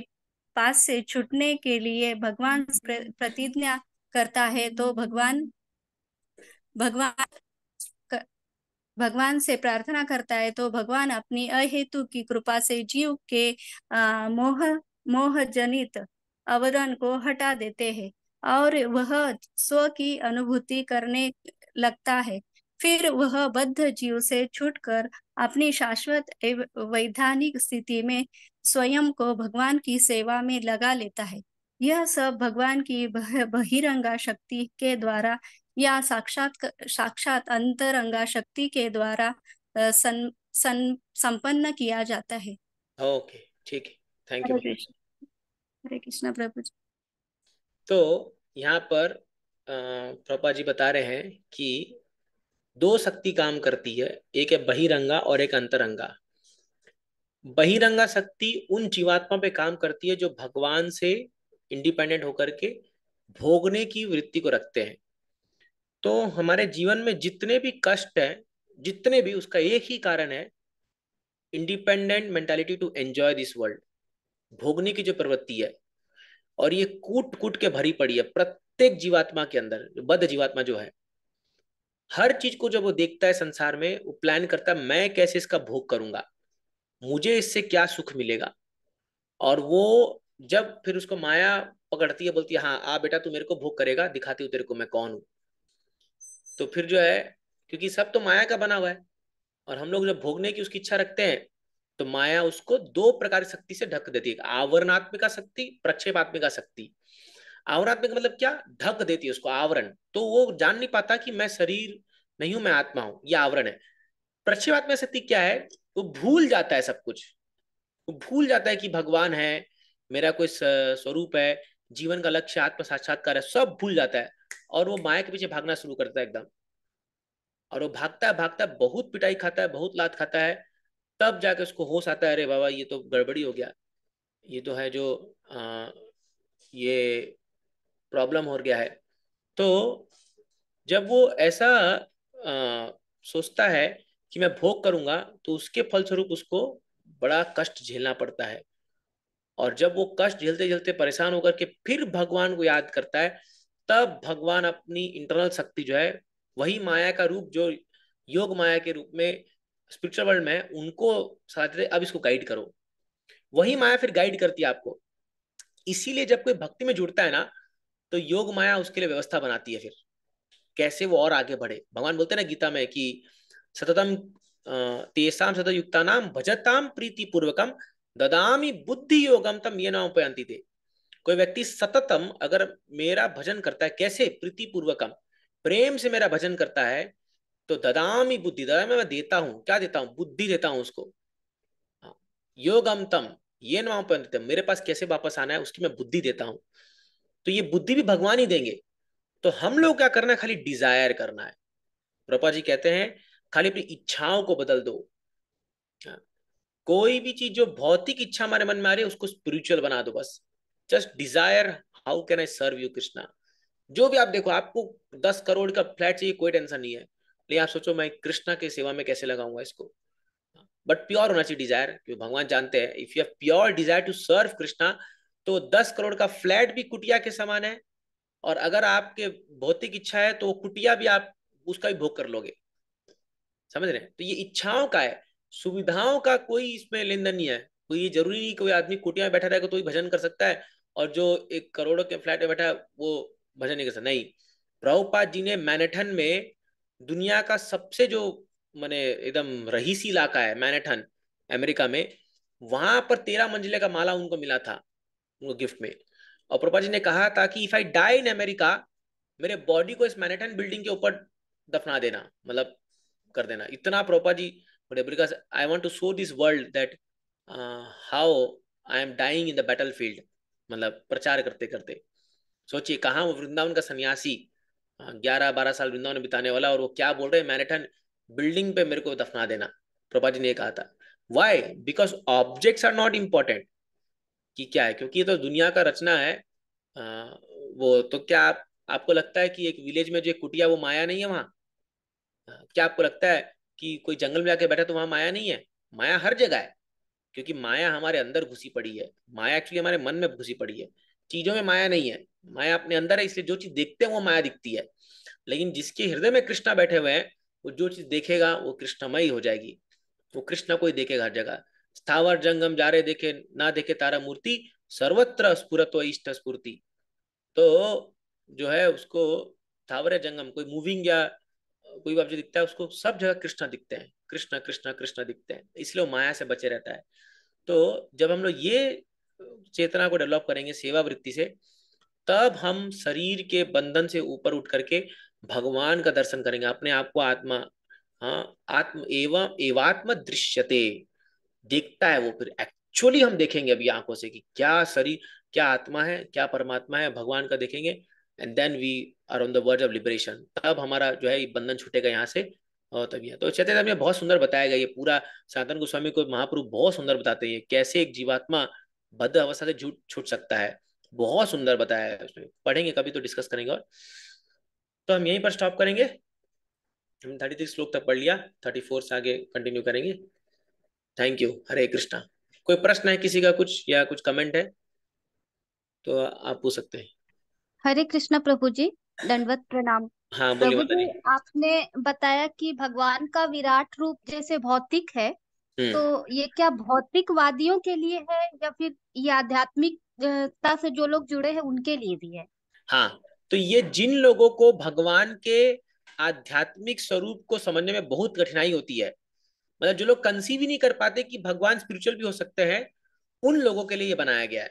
[SPEAKER 6] पास से छूटने के लिए भगवान प्रतिज्ञा करता है तो भगवान भगवान भगवान से प्रार्थना करता है तो भगवान अपनी अहेतु की कृपा से जीव के मोह मोह जनित अवदान को हटा देते हैं और वह स्व की अनुभूति करने लगता है फिर वह बद्ध जीव से छूटकर अपनी शाश्वत वैधानिक स्थिति में स्वयं को भगवान की सेवा में लगा लेता है यह सब भगवान की बहिरंगा शक्ति के द्वारा या साक्षात साक्षात अंतरंगा शक्ति के द्वारा सं, सं, संपन्न किया जाता है
[SPEAKER 1] ओके ठीक है थैंक यू
[SPEAKER 6] हरे कृष्णा प्रभु जी
[SPEAKER 1] तो यहाँ पर प्रभा जी बता रहे हैं कि दो शक्ति काम करती है एक है बहिरंगा और एक अंतरंगा बहिरंगा शक्ति उन जीवात्मा पे काम करती है जो भगवान से इंडिपेंडेंट होकर के भोगने की वृत्ति को रखते हैं तो हमारे जीवन में जितने भी कष्ट हैं जितने भी उसका एक ही कारण है independent mentality to enjoy this world भोगने की जो प्रवृत्ति है और ये कूट कूट के भरी पड़ी है प्रत्येक जीवात्मा के अंदर बद्ध जीवात्मा जो है हर चीज को जब वो देखता है संसार में वो प्लान करता है मैं कैसे इसका भोग करूंगा मुझे इससे क्या सुख मिलेगा और वो जब फिर उसको माया पकड़ती है बोलती है हाँ आ बेटा तू मेरे को भोग करेगा दिखाती हूँ तेरे को मैं कौन हूं तो फिर जो है क्योंकि सब तो माया का बना हुआ है और हम लोग जब भोगने की उसकी इच्छा रखते हैं तो माया उसको दो प्रकार शक्ति से ढक देती है आवरणात्मिका शक्ति प्रक्षेपात्मिका शक्ति आवरणात्मिक मतलब क्या ढक देती है उसको आवरण तो वो जान नहीं पाता कि मैं शरीर नहीं हूं मैं आत्मा हूं यह आवरण है प्रक्षेपात्मक शक्ति क्या है वो भूल जाता है सब कुछ वो भूल जाता है कि भगवान है मेरा कोई स्वरूप है जीवन का लक्ष्य आत्म साक्षात्कार है सब भूल जाता है और वो माया के पीछे भागना शुरू करता है एकदम और वो भागता है भागता है बहुत पिटाई खाता है बहुत लात खाता है तब जाके उसको होश आता है अरे बाबा ये तो गड़बड़ी हो गया ये तो है जो आ, ये प्रॉब्लम हो गया है तो जब वो ऐसा आ, सोचता है कि मैं भोग करूंगा तो उसके फलस्वरूप उसको बड़ा कष्ट झेलना पड़ता है और जब वो कष्ट झेलते झेलते परेशान होकर के फिर भगवान को याद करता है तब भगवान अपनी इंटरनल शक्ति जो है वही माया का रूप जो योग माया के रूप में स्पिरिचुअल वर्ल्ड में उनको साथ अब इसको गाइड करो वही माया फिर गाइड करती है आपको इसीलिए जब कोई भक्ति में जुड़ता है ना तो योग माया उसके लिए व्यवस्था बनाती है फिर कैसे वो और आगे बढ़े भगवान बोलते हैं ना गीता में कि सततम सतयुक्ता नाम भजताम प्रीतिपूर्वकम ददामी बुद्धि योगम तम ये नाम उपयांति थे कोई व्यक्ति सततम अगर मेरा भजन करता है कैसे प्रीतिपूर्वकम प्रेम से मेरा भजन करता है तो ददामी बुद्धि ददा मैं देता हूँ क्या देता हूँ बुद्धि देता हूँ उसको हाँ, योगम तम ये नाम उपयांति तो मेरे पास कैसे वापस आना है उसकी मैं बुद्धि देता हूँ तो ये बुद्धि भी भगवान ही देंगे तो हम लोग क्या करना है खाली डिजायर करना है प्रपा जी कहते हैं खाली अपनी इच्छाओं को बदल दो हाँ। कोई भी चीज जो भौतिक इच्छा हमारे मन में आ रही है उसको स्पिरिचुअल बना दो बस just desire how can I serve you Krishna जो भी आप देखो आपको दस करोड़ का फ्लैट चाहिए कोई टेंशन नहीं है लेकिन आप सोचो मैं कृष्णा की सेवा में कैसे लगाऊंगा इसको बट प्योर होना चाहिए डिजायर क्योंकि भगवान जानते हैं if you have pure desire to serve Krishna तो दस करोड़ का फ्लैट भी कुटिया के समान है और अगर आपके भौतिक इच्छा है तो कुटिया भी आप उसका भी भोग कर लोगे समझ रहे हैं तो ये इच्छाओं का है सुविधाओं का कोई इसमें लेन देन नहीं है कोई ये जरूरी नहीं कोई आदमी कुटिया में बैठा रहेगा तो ही भजन कर सकता है और जो एक करोड़ों के फ्लैट में बैठा वो भजन नहीं कर सकता नहीं प्रभुपाद जी ने मैनेठन में दुनिया का सबसे जो मैंने एकदम रहीसी इलाका है मैनेठन अमेरिका में वहां पर तेरह मंजिले का माला उनको मिला था उनको गिफ्ट में और प्रभुपा जी ने कहा था कि if I die in America मेरे बॉडी को इस मैनेठन बिल्डिंग के ऊपर दफना देना मतलब कर देना इतना प्रोपा जी बड़े because I want to show this world that how I am dying in the battlefield मतलब प्रचार करते करते सोचिए कहाँ वो वृंदावन का सन्यासी uh, ग्यारह बारह साल वृंदावन बिताने वाला और वो क्या बोल रहे हैं मैनेटन बिल्डिंग पे मेरे को दफना देना प्रोपा जी ने यह कहा था why because objects are not important कि क्या है क्योंकि ये तो दुनिया का रचना है आ, uh, वो तो क्या आप, आपको लगता है कि एक विलेज में जो कुटिया वो माया नहीं है वहाँ क्या आपको लगता है कि कोई जंगल में जाके बैठा तो वहां माया नहीं है माया हर जगह है क्योंकि माया हमारे अंदर घुसी पड़ी है माया एक्चुअली हमारे मन में घुसी पड़ी है चीजों में माया नहीं है माया अपने अंदर है इसलिए जो चीज देखते हैं वो माया दिखती है लेकिन जिसके हृदय में कृष्णा बैठे हुए हैं वो जो चीज देखेगा वो कृष्णमयी हो जाएगी वो कृष्णा को ही देखेगा हर जगह स्थावर जंगम जा रहे देखे ना देखे तारा मूर्ति सर्वत्र स्फुरत्व इष्ट स्फूर्ति तो जो है उसको स्थावर जंगम कोई मूविंग या कोई बाप जो दिखता है उसको सब जगह कृष्णा दिखते हैं कृष्णा कृष्णा कृष्णा दिखते हैं इसलिए वो माया से बचे रहता है तो जब हम लोग ये चेतना को डेवलप करेंगे सेवा वृत्ति से तब हम शरीर के बंधन से ऊपर उठ करके भगवान का दर्शन करेंगे अपने आप को आत्मा हाँ आत्म एवं एवात्म दृश्यते देखता है वो फिर एक्चुअली हम देखेंगे अभी आंखों से कि क्या शरीर क्या आत्मा है क्या परमात्मा है भगवान का देखेंगे and then we are on the word of liberation तब हमारा जो है बंधन छूटेगा यहाँ से और तब यह तो चैतन्य में बहुत सुंदर बताया गया ये पूरा सनातन गोस्वामी को महापुरुष बहुत सुंदर बताते हैं कैसे एक जीवात्मा बद्ध अवस्था से झूठ छूट सकता है बहुत सुंदर बताया है उसमें पढ़ेंगे कभी तो डिस्कस करेंगे और तो हम यहीं पर स्टॉप करेंगे हम थर्टी थ्री श्लोक तक पढ़ लिया थर्टी फोर से आगे कंटिन्यू करेंगे थैंक यू हरे कृष्णा कोई प्रश्न है किसी का कुछ या कुछ कमेंट है तो आप पूछ सकते हैं
[SPEAKER 4] हरे कृष्णा प्रभु जी दंडवत प्रणाम
[SPEAKER 1] हाँ
[SPEAKER 6] बोलिए जी
[SPEAKER 4] आपने बताया कि भगवान का विराट रूप जैसे भौतिक है हम्म। तो ये क्या भौतिकवादियों के लिए है या फिर ये आध्यात्मिकता से जो लोग जुड़े हैं उनके लिए भी है
[SPEAKER 1] हाँ तो ये जिन लोगों को भगवान के आध्यात्मिक स्वरूप को समझने में बहुत कठिनाई होती है मतलब जो लोग कंसीव ही नहीं कर पाते कि भगवान स्पिरिचुअल भी हो सकते हैं उन लोगों के लिए ये बनाया गया है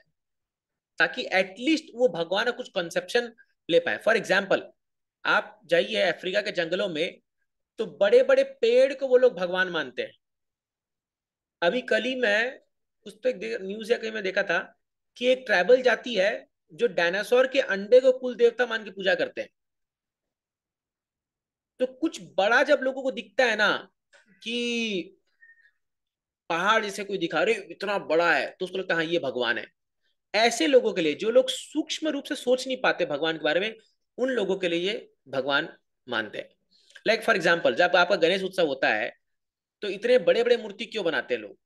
[SPEAKER 1] ताकि एटलीस्ट वो भगवान का कुछ कंसेप्शन ले पाए फॉर एग्जाम्पल आप जाइए अफ्रीका के जंगलों में तो बड़े बड़े पेड़ को वो लोग भगवान मानते हैं अभी कल ही मैं कुछ तो एक न्यूज या कहीं में देखा था कि एक ट्राइबल जाति है जो डायनासोर के अंडे को कुल देवता मान के पूजा करते हैं तो कुछ बड़ा जब लोगों को दिखता है ना कि पहाड़ जैसे कोई दिखा रहे इतना बड़ा है तो उसको लगता है हाँ ये भगवान है ऐसे लोगों के लिए जो लोग सूक्ष्म रूप से सोच नहीं पाते भगवान के बारे में उन लोगों के लिए भगवान मानते हैं लाइक फॉर एग्जाम्पल जब आपका गणेश उत्सव होता है तो इतने बड़े बड़े मूर्ति क्यों बनाते हैं लोग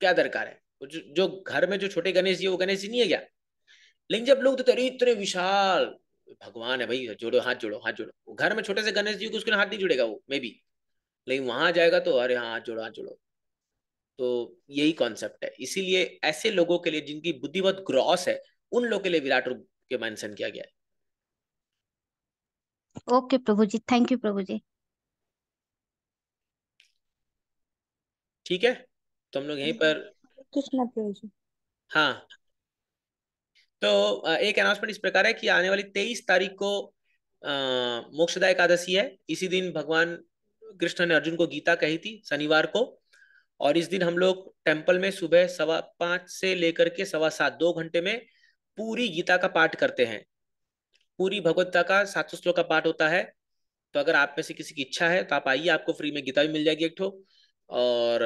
[SPEAKER 1] क्या दरकार है जो, जो घर में जो छोटे गणेश जी वो गणेश जी नहीं है क्या लेकिन जब लोग तो इतने विशाल भगवान है भाई जोड़ो हाथ जोड़ो हाथ जोड़ो घर में छोटे से गणेश जी को उसके हाथ नहीं जुड़ेगा वो मे बी लेकिन वहां जाएगा तो अरे हाँ हाथ जोड़ो हाथ जोड़ो तो यही कॉन्सेप्ट है इसीलिए ऐसे लोगों के लिए जिनकी बुद्धि बहुत ग्रॉस है उन लोगों के लिए विराट रूप के मेंशन किया गया
[SPEAKER 4] है ओके प्रभु जी थैंक यू प्रभु जी
[SPEAKER 1] ठीक है तो हम लोग यहीं पर
[SPEAKER 2] कृष्णा प्रभु जी
[SPEAKER 1] हाँ तो एक अनाउंसमेंट इस प्रकार है कि आने वाली तेईस तारीख को मोक्षदा एकादशी है इसी दिन भगवान कृष्ण ने अर्जुन को गीता कही थी शनिवार को और इस दिन हम लोग टेम्पल में सुबह सवा पाँच से लेकर के सवा सात दो घंटे में पूरी गीता का पाठ करते हैं पूरी भगवत्ता का सौ श्लोक का पाठ होता है तो अगर आप में से किसी की इच्छा है तो आप आइए आपको फ्री में गीता भी मिल जाएगी एक ठो और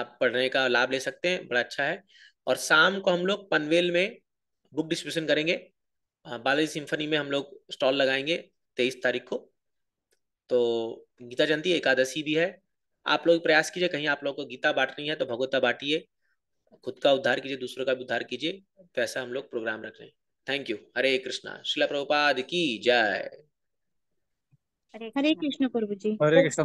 [SPEAKER 1] आप पढ़ने का लाभ ले सकते हैं बड़ा अच्छा है और शाम को हम लोग पनवेल में बुक डिस्ट्रीब्यूशन करेंगे बालाजी सिंफनी में हम लोग स्टॉल लगाएंगे तेईस तारीख को तो गीता जयंती एकादशी भी है आप लोग प्रयास कीजिए कहीं आप लोग को गीता बांटनी है तो भगवता बांटिए खुद का उद्धार कीजिए दूसरों का भी उद्धार कीजिए तो ऐसा हम लोग प्रोग्राम रख रहे हैं थैंक यू हरे कृष्णा शिला प्रभुपाद की जय
[SPEAKER 2] हरे कृष्ण प्रभु जी हरे कृष्ण